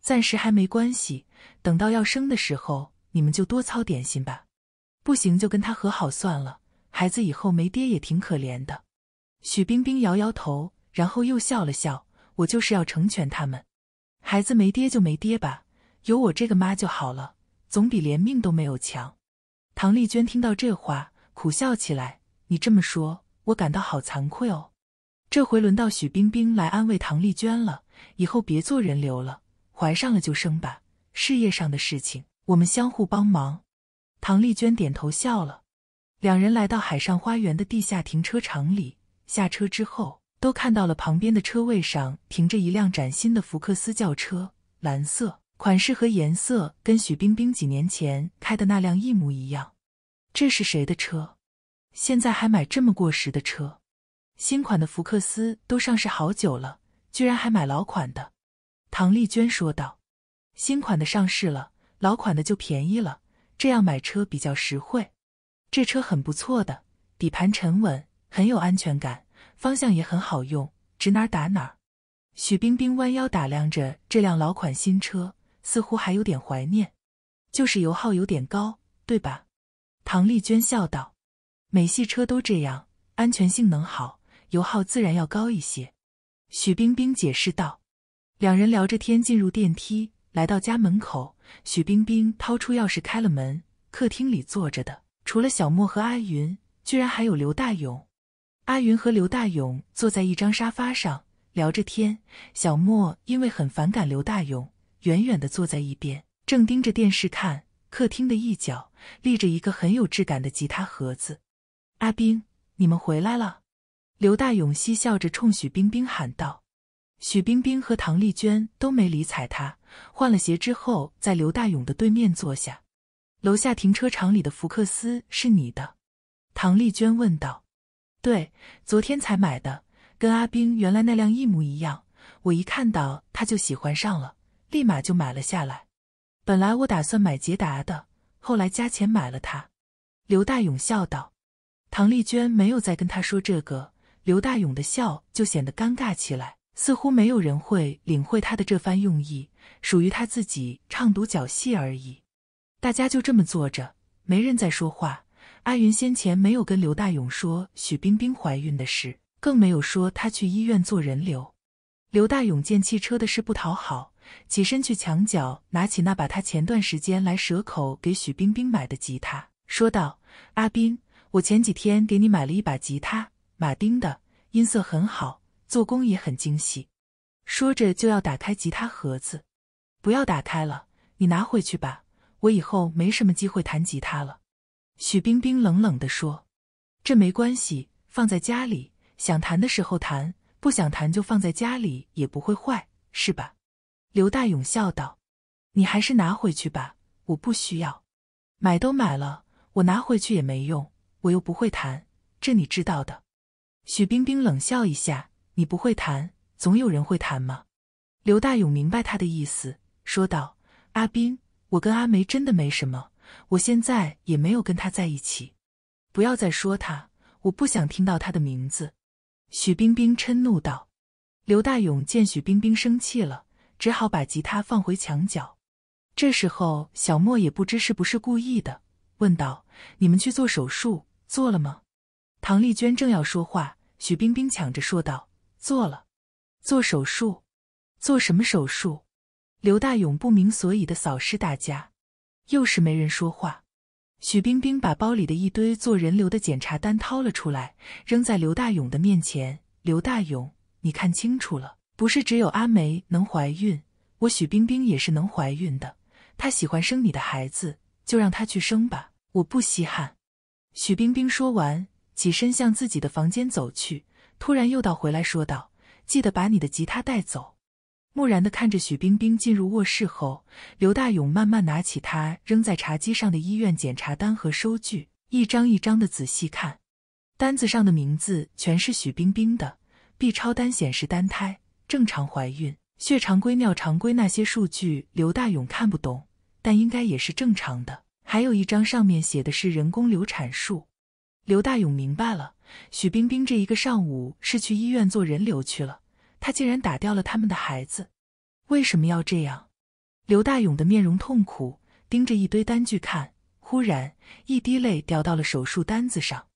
[SPEAKER 1] 暂时还没关系。等到要生的时候，你们就多操点心吧。不行就跟他和好算了，孩子以后没爹也挺可怜的。许冰冰摇摇头，然后又笑了笑：“我就是要成全他们，孩子没爹就没爹吧，有我这个妈就好了，总比连命都没有强。”唐丽娟听到这话，苦笑起来：“你这么说，我感到好惭愧哦。”这回轮到许冰冰来安慰唐丽娟了。以后别做人流了，怀上了就生吧。事业上的事情，我们相互帮忙。唐丽娟点头笑了。两人来到海上花园的地下停车场里，下车之后都看到了旁边的车位上停着一辆崭新的福克斯轿车，蓝色，款式和颜色跟许冰冰几年前开的那辆一模一样。这是谁的车？现在还买这么过时的车？新款的福克斯都上市好久了，居然还买老款的。”唐丽娟说道，“新款的上市了，老款的就便宜了，这样买车比较实惠。这车很不错的，底盘沉稳，很有安全感，方向也很好用，指哪打哪。”许冰冰弯腰打量着这辆老款新车，似乎还有点怀念，“就是油耗有点高，对吧？”唐丽娟笑道，“美系车都这样，安全性能好。”油耗自然要高一些，许冰冰解释道。两人聊着天，进入电梯，来到家门口。许冰冰掏出钥匙开了门。客厅里坐着的，除了小莫和阿云，居然还有刘大勇。阿云和刘大勇坐在一张沙发上聊着天。小莫因为很反感刘大勇，远远的坐在一边，正盯着电视看。客厅的一角立着一个很有质感的吉他盒子。阿冰，你们回来了。刘大勇嬉笑着冲许冰冰喊道：“许冰冰和唐丽娟都没理睬他。换了鞋之后，在刘大勇的对面坐下。”“楼下停车场里的福克斯是你的？”唐丽娟问道。“对，昨天才买的，跟阿冰原来那辆一模一样。我一看到他就喜欢上了，立马就买了下来。本来我打算买捷达的，后来加钱买了它。”刘大勇笑道。唐丽娟没有再跟他说这个。刘大勇的笑就显得尴尬起来，似乎没有人会领会他的这番用意，属于他自己唱独角戏而已。大家就这么坐着，没人再说话。阿云先前没有跟刘大勇说许冰冰怀孕的事，更没有说她去医院做人流。刘大勇见汽车的事不讨好，起身去墙角拿起那把他前段时间来蛇口给许冰冰买的吉他，说道：“阿冰，我前几天给你买了一把吉他。”马丁的音色很好，做工也很精细。说着就要打开吉他盒子，不要打开了，你拿回去吧，我以后没什么机会弹吉他了。”许冰冰冷冷的说，“这没关系，放在家里，想弹的时候弹，不想弹就放在家里也不会坏，是吧？”刘大勇笑道，“你还是拿回去吧，我不需要。买都买了，我拿回去也没用，我又不会弹，这你知道的。”许冰冰冷笑一下：“你不会弹，总有人会弹吗？”刘大勇明白他的意思，说道：“阿冰，我跟阿梅真的没什么，我现在也没有跟她在一起，不要再说她，我不想听到她的名字。”许冰冰嗔怒道。刘大勇见许冰冰生气了，只好把吉他放回墙角。这时候，小莫也不知是不是故意的，问道：“你们去做手术做了吗？”唐丽娟正要说话。许冰冰抢着说道：“做了，做手术，做什么手术？”刘大勇不明所以的扫视大家，又是没人说话。许冰冰把包里的一堆做人流的检查单掏了出来，扔在刘大勇的面前：“刘大勇，你看清楚了，不是只有阿梅能怀孕，我许冰冰也是能怀孕的。她喜欢生你的孩子，就让她去生吧，我不稀罕。”许冰冰说完。起身向自己的房间走去，突然又倒回来，说道：“记得把你的吉他带走。”木然的看着许冰冰进入卧室后，刘大勇慢慢拿起他扔在茶几上的医院检查单和收据，一张一张的仔细看。单子上的名字全是许冰冰的。B 超单显示单胎正常怀孕，血常规、尿常规那些数据刘大勇看不懂，但应该也是正常的。还有一张上面写的是人工流产术。刘大勇明白了，许冰冰这一个上午是去医院做人流去了，她竟然打掉了他们的孩子，为什么要这样？刘大勇的面容痛苦，盯着一堆单据看，忽然一滴泪掉到了手术单子上。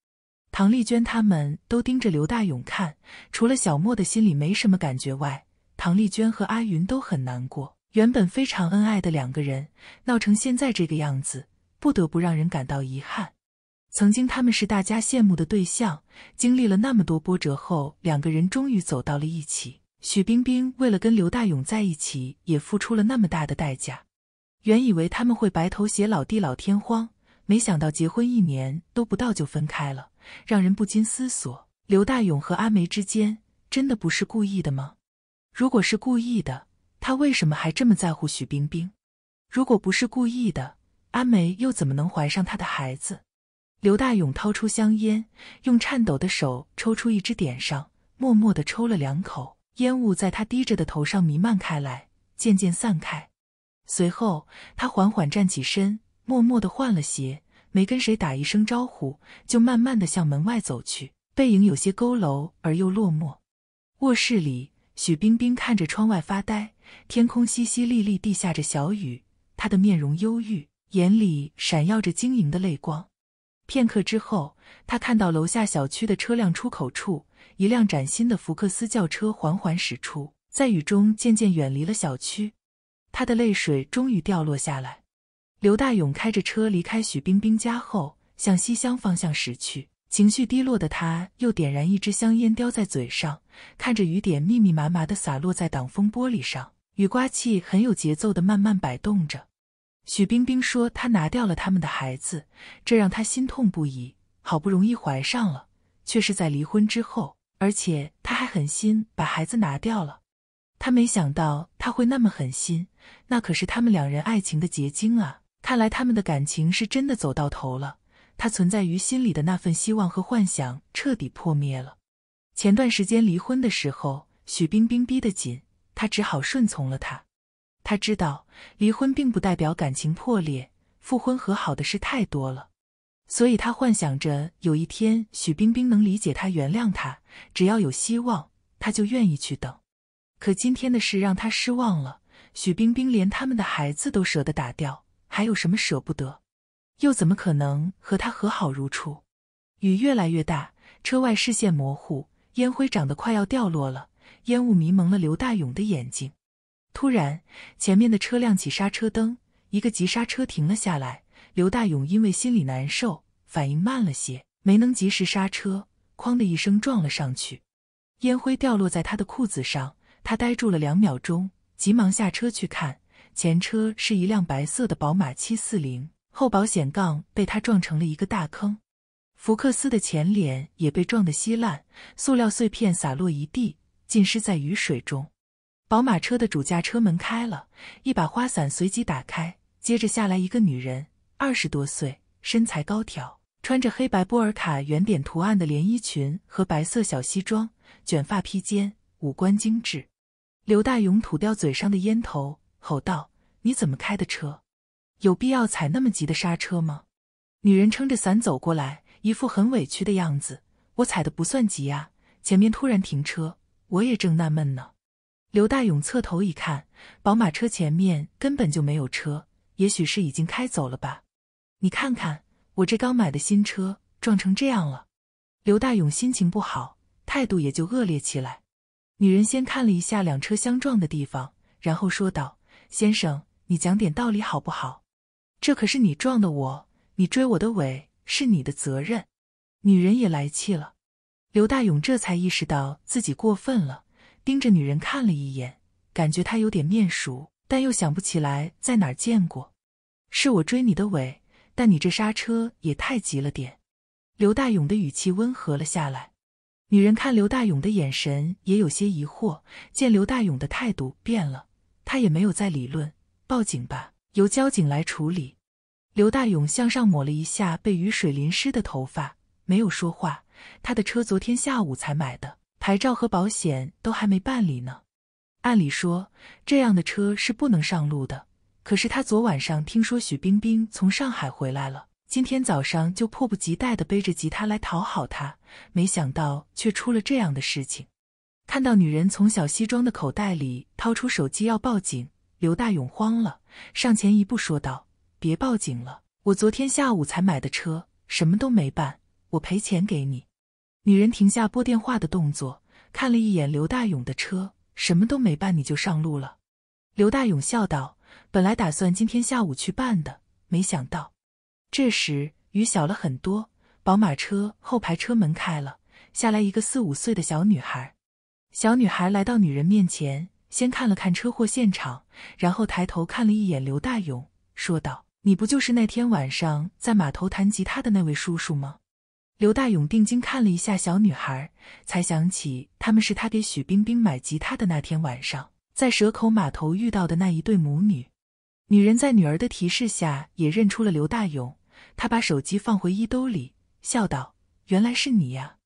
[SPEAKER 1] 唐丽娟他们都盯着刘大勇看，除了小莫的心里没什么感觉外，唐丽娟和阿云都很难过。原本非常恩爱的两个人闹成现在这个样子，不得不让人感到遗憾。曾经他们是大家羡慕的对象，经历了那么多波折后，两个人终于走到了一起。许冰冰为了跟刘大勇在一起，也付出了那么大的代价。原以为他们会白头偕老、地老天荒，没想到结婚一年都不到就分开了，让人不禁思索：刘大勇和阿梅之间真的不是故意的吗？如果是故意的，他为什么还这么在乎许冰冰？如果不是故意的，阿梅又怎么能怀上他的孩子？刘大勇掏出香烟，用颤抖的手抽出一支，点上，默默的抽了两口，烟雾在他低着的头上弥漫开来，渐渐散开。随后，他缓缓站起身，默默的换了鞋，没跟谁打一声招呼，就慢慢的向门外走去，背影有些佝偻而又落寞。卧室里，许冰冰看着窗外发呆，天空淅淅沥沥地下着小雨，她的面容忧郁，眼里闪耀着晶莹的泪光。片刻之后，他看到楼下小区的车辆出口处，一辆崭新的福克斯轿车缓缓驶出，在雨中渐渐远离了小区。他的泪水终于掉落下来。刘大勇开着车离开许冰冰家后，向西乡方向驶去。情绪低落的他，又点燃一支香烟叼在嘴上，看着雨点密密麻麻的洒落在挡风玻璃上，雨刮器很有节奏的慢慢摆动着。许冰冰说：“她拿掉了他们的孩子，这让她心痛不已。好不容易怀上了，却是在离婚之后，而且他还狠心把孩子拿掉了。她没想到他会那么狠心，那可是他们两人爱情的结晶啊！看来他们的感情是真的走到头了。他存在于心里的那份希望和幻想彻底破灭了。前段时间离婚的时候，许冰冰逼得紧，他只好顺从了他。”他知道离婚并不代表感情破裂，复婚和好的事太多了，所以他幻想着有一天许冰冰能理解他、原谅他。只要有希望，他就愿意去等。可今天的事让他失望了，许冰冰连他们的孩子都舍得打掉，还有什么舍不得？又怎么可能和他和好如初？雨越来越大，车外视线模糊，烟灰长得快要掉落了，烟雾迷蒙了刘大勇的眼睛。突然，前面的车亮起刹车灯，一个急刹车停了下来。刘大勇因为心里难受，反应慢了些，没能及时刹车，哐的一声撞了上去。烟灰掉落在他的裤子上，他呆住了两秒钟，急忙下车去看。前车是一辆白色的宝马七四零，后保险杠被他撞成了一个大坑，福克斯的前脸也被撞得稀烂，塑料碎片洒落一地，浸湿在雨水中。宝马车的主驾车门开了，一把花伞随即打开，接着下来一个女人，二十多岁，身材高挑，穿着黑白波尔卡圆点图案的连衣裙和白色小西装，卷发披肩，五官精致。刘大勇吐掉嘴上的烟头，吼道：“你怎么开的车？有必要踩那么急的刹车吗？”女人撑着伞走过来，一副很委屈的样子：“我踩的不算急啊，前面突然停车，我也正纳闷呢。”刘大勇侧头一看，宝马车前面根本就没有车，也许是已经开走了吧。你看看我这刚买的新车撞成这样了。刘大勇心情不好，态度也就恶劣起来。女人先看了一下两车相撞的地方，然后说道：“先生，你讲点道理好不好？这可是你撞的我，你追我的尾是你的责任。”女人也来气了。刘大勇这才意识到自己过分了。盯着女人看了一眼，感觉她有点面熟，但又想不起来在哪儿见过。是我追你的尾，但你这刹车也太急了点。刘大勇的语气温和了下来。女人看刘大勇的眼神也有些疑惑，见刘大勇的态度变了，她也没有再理论。报警吧，由交警来处理。刘大勇向上抹了一下被雨水淋湿的头发，没有说话。他的车昨天下午才买的。牌照和保险都还没办理呢，按理说这样的车是不能上路的。可是他昨晚上听说许冰冰从上海回来了，今天早上就迫不及待地背着吉他来讨好她，没想到却出了这样的事情。看到女人从小西装的口袋里掏出手机要报警，刘大勇慌了，上前一步说道：“别报警了，我昨天下午才买的车，什么都没办，我赔钱给你。”女人停下拨电话的动作，看了一眼刘大勇的车，什么都没办你就上路了。刘大勇笑道：“本来打算今天下午去办的，没想到。”这时雨小了很多，宝马车后排车门开了，下来一个四五岁的小女孩。小女孩来到女人面前，先看了看车祸现场，然后抬头看了一眼刘大勇，说道：“你不就是那天晚上在码头弹吉他的那位叔叔吗？”刘大勇定睛看了一下小女孩，才想起他们是他给许冰冰买吉他的那天晚上，在蛇口码头遇到的那一对母女。女人在女儿的提示下也认出了刘大勇，她把手机放回衣兜里，笑道：“原来是你呀，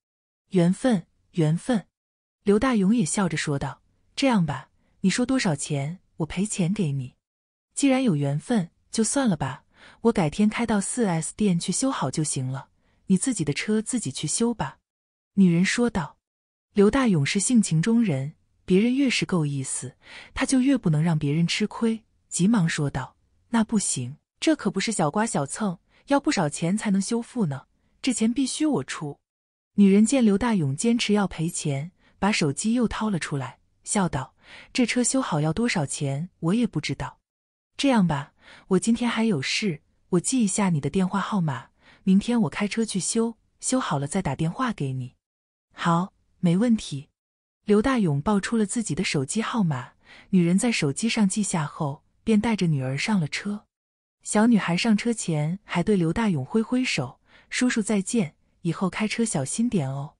[SPEAKER 1] 缘分，缘分。”刘大勇也笑着说道：“这样吧，你说多少钱，我赔钱给你。既然有缘分，就算了吧，我改天开到四 S 店去修好就行了。”你自己的车自己去修吧，女人说道。刘大勇是性情中人，别人越是够意思，他就越不能让别人吃亏，急忙说道：“那不行，这可不是小刮小蹭，要不少钱才能修复呢，这钱必须我出。”女人见刘大勇坚持要赔钱，把手机又掏了出来，笑道：“这车修好要多少钱，我也不知道。这样吧，我今天还有事，我记一下你的电话号码。”明天我开车去修，修好了再打电话给你。好，没问题。刘大勇报出了自己的手机号码，女人在手机上记下后，便带着女儿上了车。小女孩上车前还对刘大勇挥挥手：“叔叔再见，以后开车小心点哦。”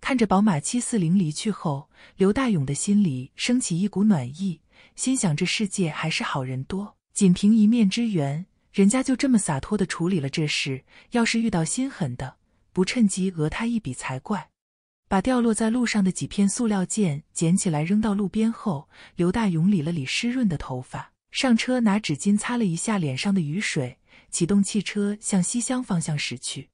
[SPEAKER 1] 看着宝马七四零离去后，刘大勇的心里升起一股暖意，心想：这世界还是好人多，仅凭一面之缘。人家就这么洒脱的处理了这事，要是遇到心狠的，不趁机讹他一笔才怪。把掉落在路上的几片塑料件捡起来扔到路边后，刘大勇理了理湿润的头发，上车拿纸巾擦了一下脸上的雨水，启动汽车向西乡方向驶去。